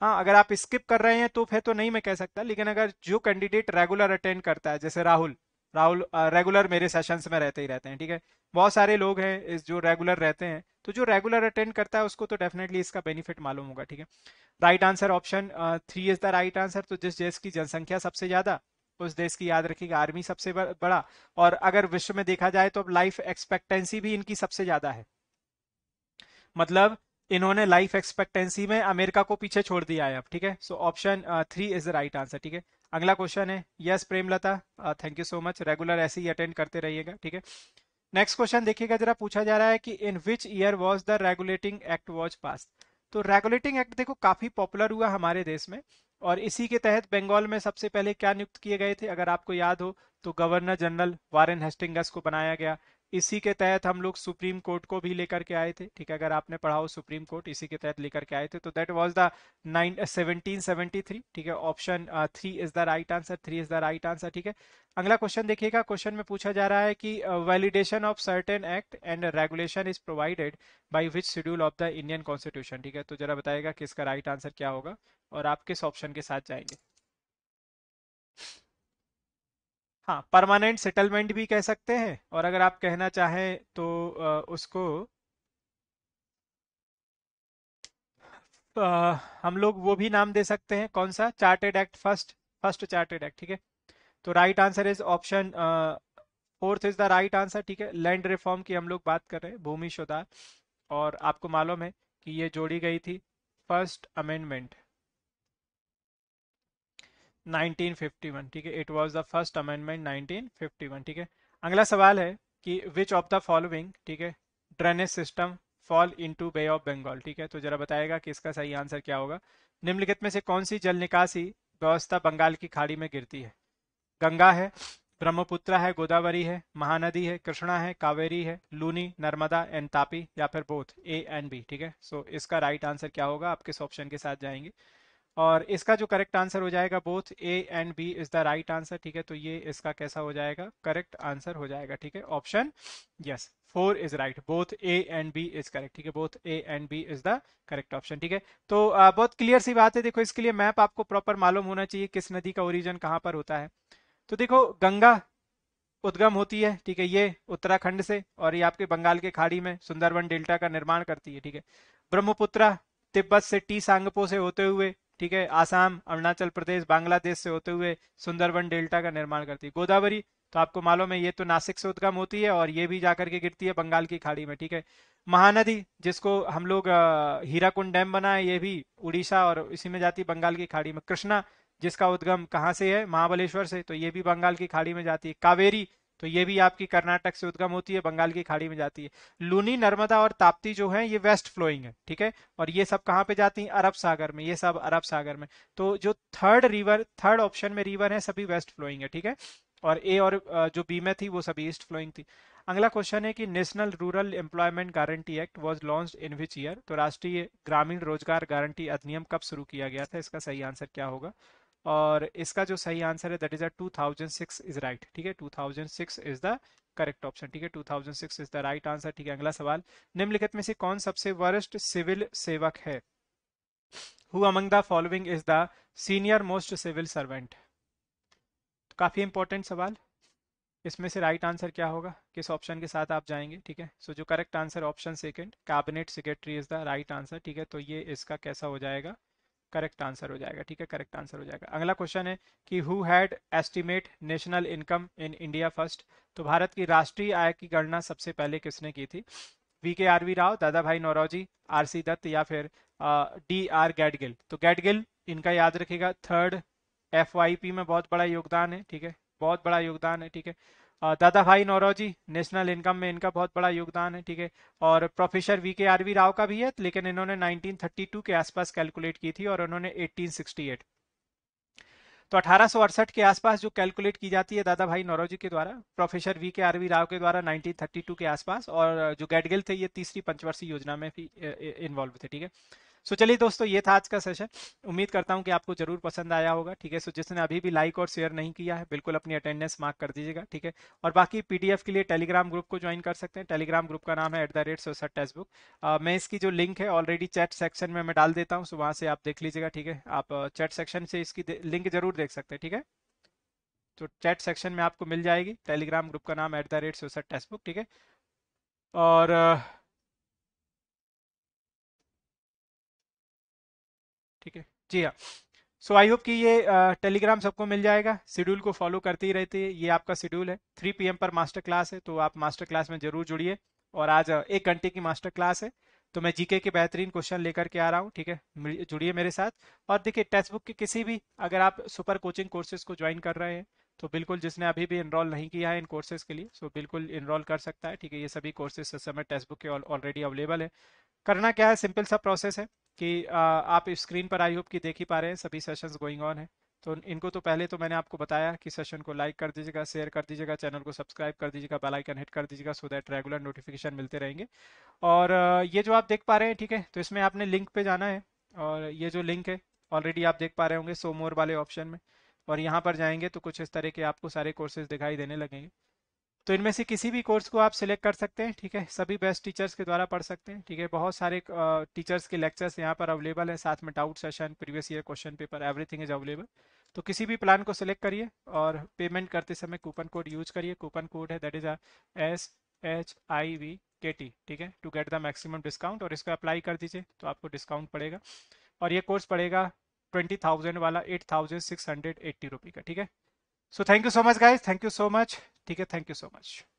हाँ अगर आप स्किप कर रहे हैं तो फिर तो नहीं मैं कह सकता लेकिन अगर जो कैंडिडेट रेगुलर अटेंड करता है जैसे राहुल राहुल रेगुलर मेरे सेशंस में रहते ही रहते हैं ठीक है बहुत सारे लोग हैं इस जो रेगुलर रहते हैं तो जो रेगुलर अटेंड करता है उसको तो डेफिनेटली इसका बेनिफिट मालूम होगा ठीक है right answer option three is the right answer तो जिस जैस की जनसंख्या सबसे ज़्यादा उस देश की याद रखिएगा आर्मी सबसे बड़ा और अगर विश्व में देखा जाए तो अब लाइफ एक्सपेक्टेंसी भी इनकी सबसे ज्यादा है मतलब इन्होंने लाइफ एक्सपेक्टेंसी में अमेरिका को पीछे छोड़ दिया है अब ठीक है so option three is the right answer ठीक है अगला क्वेश्चन है yes Premlata thank you so much regular ऐसे ही अटेंड करते रहिएगा ठीक है नेक्स्ट क्वेश्चन देखिएगा जरा पूछा जा रहा है कि in which year was the regulating act was pass तो रेगुलेटिंग एक्ट देखो काफी पॉपुलर हुआ हमारे देश में और इसी के तहत बंगाल में सबसे पहले क्या नियुक्त किए गए थे अगर आपको याद हो तो गवर्नर जनरल वारेन हेस्टिंगस को बनाया गया इसी के तहत हम लोग सुप्रीम कोर्ट को भी लेकर के आए थे ठीक है अगर आपने पढ़ा हो सुप्रीम कोर्ट इसी के तहत लेकर के आए थे तो that was the nine seventeen seventy three ठीक है option three is the right answer three is the right answer ठीक है अगला क्वेश्चन देखिएगा क्वेश्चन में पूछा जा रहा है कि validation of certain act and regulation is provided by which schedule of the Indian constitution ठीक है तो जरा बताएगा कि इसका राइट right आंसर क्या होगा और आप किस ऑप्शन के साथ जाएंगे हाँ परमानेंट सेटलमेंट भी कह सकते हैं और अगर आप कहना चाहें तो उसको आ, हम लोग वो भी नाम दे सकते हैं कौन सा chartered act first first chartered act ठीक है तो right answer is option fourth is the right answer ठीक है लैंड रिफॉर्म की हम लोग बात कर रहे हैं भूमि शुदा और आपको मालूम है कि ये जोड़ी गई थी फर्स्ट अमेंडमेंट 1951 ठीक है it was the first amendment 1951 ठीक है अगला सवाल है कि विच ऑफ द फॉलोइंग ठीक है drainage system fall to Bay of Bengal ठीक है तो जरा बताएगा कि इसका सही आंसर क्या होगा निम्नलिखित में से कौन सी जल निकासी व्यवस्था बंगाल की खाड़ी में गिरती है गंगा है ब्रह्मपुत्र है गोदावरी है महानदी है कृष्णा है कावेरी है लूनी नर्मदा एंड तापी या फिर बोथ ए एंड बी ठीक है सो so, इसका राइट आंसर क्या होगा आप किस ऑप्शन के साथ जाएंगे और इसका जो करेक्ट आंसर हो जाएगा both A and B is the right answer ठीक है तो ये इसका कैसा हो जाएगा करेक्ट आंसर हो जाएगा ठीक है option yes four is right both A and B is correct ठीक है both A and B is the correct option ठीक है तो बहुत क्लियर सी बात है देखो इसके लिए मैप आपको प्रॉपर मालूम होना चाहिए किस नदी का ओरिजिन कहाँ पर होता है तो देखो गंगा उद्गम होती है ठीक है ये उत्तराखंड से और ये आपके बंगाल के खाड़ी में सुंदरवन डेल्टा का निर्माण करती है ठीक है ब्रह्मपुत्रा तिब्बत से टी सांगपो से होते हुए ठीक है आसाम अरुणाचल प्रदेश बांग्लादेश से होते हुए सुंदरबन डेल्टा का निर्माण करती है गोदावरी तो आपको मालूम है ये तो नासिक से उद्गम होती है और ये भी जाकर के गिरती है बंगाल की खाड़ी में ठीक है महानदी जिसको हम लोग हीराकुंड डैम बना है ये भी उड़ीसा और इसी में जाती है बंगाल की खाड़ी में कृष्णा जिसका उद्गम कहाँ से है महाबलेश्वर से तो ये भी बंगाल की खाड़ी में जाती है कावेरी तो ये भी आपकी कर्नाटक से उद्गम होती है बंगाल की खाड़ी में जाती है लूनी नर्मदा और ताप्ती जो है ये वेस्ट फ्लोइंग है ठीक है और ये सब कहाँ पे जाती है अरब सागर में ये सब अरब सागर में तो जो थर्ड रिवर थर्ड ऑप्शन में रिवर है सभी वेस्ट फ्लोइंग है ठीक है और ए और जो बी में थी वो सभी ईस्ट फ्लोइंग थी अगला क्वेश्चन है कि national rural employment guarantee act was launch in which year तो राष्ट्रीय ग्रामीण रोजगार गारंटी अधिनियम कब शुरू किया गया था इसका सही आंसर क्या होगा और इसका जो सही आंसर है that is a 2006 is right ठीक है 2006 इज द करेक्ट ऑप्शन ठीक है 2006 इज द राइट आंसर ठीक है अगला सवाल निम्नलिखित में से कौन सबसे वरिष्ठ सिविल सेवक है who among the following is the senior most civil servant काफी इंपॉर्टेंट सवाल इसमें से राइट आंसर क्या होगा किस ऑप्शन के साथ आप जाएंगे ठीक है सो so, जो correct answer option second cabinet secretary is the right answer ठीक है तो ये इसका कैसा हो जाएगा करेक्ट आंसर हो जाएगा ठीक है करेक्ट आंसर हो जाएगा अगला क्वेश्चन है कि who had estimate national income in India first तो भारत की राष्ट्रीय आय की गणना सबसे पहले किसने की थी we K R V Rao दादा भाई नौरोजी आर सी दत्त या फिर डी आर गैडगिल तो गैडगिल इनका याद रखेगा थर्ड एफ में बहुत बड़ा योगदान है ठीक है बहुत बड़ा योगदान है ठीक है दादा भाई नौरव जी नेशनल इनकम में इनका बहुत बड़ा योगदान है ठीक है और professor V K R V Rao का भी है लेकिन इन्होंने 1932 के आसपास कैलकुलेट की थी और उन्होंने 1868 तो अठारह के आसपास जो कैलकुलेट की जाती है दादा भाई नौरव जी के द्वारा professor V K R V Rao के द्वारा 1932 के आसपास और जो गैडगिल थे ये तीसरी पंचवर्षीय योजना में भी इन्वॉल्व थे ठीक है सो चलिए दोस्तों ये था आज का सेशन उम्मीद करता हूँ कि आपको जरूर पसंद आया होगा ठीक है सो जिसने अभी भी लाइक और शेयर नहीं किया है बिल्कुल अपनी अटेंडेंस मार्क कर दीजिएगा ठीक है और बाकी पीडीएफ के लिए टेलीग्राम ग्रुप को ज्वाइन कर सकते हैं टेलीग्राम ग्रुप का नाम है एट द रेट सोसर टेक्स बुक मैं इसकी जो लिंक है ऑलरेडी चैट सेक्शन में मैं डाल देता हूँ सो वहाँ से आप देख लीजिएगा ठीक है आप चैट सेक्शन से इसकी लिंक जरूर देख सकते हैं ठीक है तो चैट सेक्शन में आपको मिल जाएगी टेलीग्राम ग्रुप का नाम एट द रेट सोसर टेक्स्ट बुक ठीक है और जी हाँ सो आई होप कि ये टेलीग्राम सबको मिल जाएगा शेड्यूल को फॉलो करते ही रहते हैं ये आपका शेड्यूल है थ्री पी पर मास्टर क्लास है तो आप मास्टर क्लास में जरूर जुड़िए और आज एक घंटे की मास्टर क्लास है तो मैं जीके के बेहतरीन क्वेश्चन लेकर के आ रहा हूँ ठीक है जुड़िए मेरे साथ और देखिए टेक्स्ट बुक के किसी भी अगर आप सुपर कोचिंग कोर्सेज को ज्वाइन कर रहे हैं तो बिल्कुल जिसने अभी भी इनरोल नहीं किया है इन कोर्सेज के लिए सो बिल्कुल इनरोल कर सकता है ठीक है ये सभी कोर्सेज इस समय टेक्स्ट बुक के ऑलरेडी अवेलेबल है करना क्या है सिंपल सा प्रोसेस है कि आप स्क्रीन पर आई होप कि देख ही पा रहे हैं सभी सेशंस गोइंग ऑन है तो इनको तो पहले तो मैंने आपको बताया कि सेशन को लाइक कर दीजिएगा शेयर कर दीजिएगा चैनल को सब्सक्राइब कर दीजिएगा बेल आइकन हिट कर दीजिएगा सो दैट रेगुलर नोटिफिकेशन मिलते रहेंगे और ये जो आप देख पा रहे हैं ठीक है तो इसमें आपने लिंक पे जाना है और ये जो लिंक है ऑलरेडी आप देख पा रहे होंगे सो मोर वाले ऑप्शन में और यहाँ पर जाएंगे तो कुछ इस तरह के आपको सारे कोर्सेज दिखाई देने लगेंगे तो इनमें से किसी भी कोर्स को आप सिलेक्ट कर सकते हैं ठीक है सभी बेस्ट टीचर्स के द्वारा पढ़ सकते हैं ठीक है बहुत सारे टीचर्स के लेक्चर्स यहाँ पर अवेलेबल हैं साथ में doubt session previous year question paper everything is available तो किसी भी प्लान को सिलेक्ट करिए और पेमेंट करते समय कूपन कोड यूज करिए कूपन कोड है that is S H I V K T ठीक है to get the maximum discount और इसको अप्लाई कर दीजिए तो आपको डिस्काउंट पड़ेगा और ये कोर्स पड़ेगा ट्वेंटी थाउजेंड वाला eight thousand six hundred eighty rupee का ठीक है So thank you so much guys. Thank you so much. ठीक है थैंक यू सो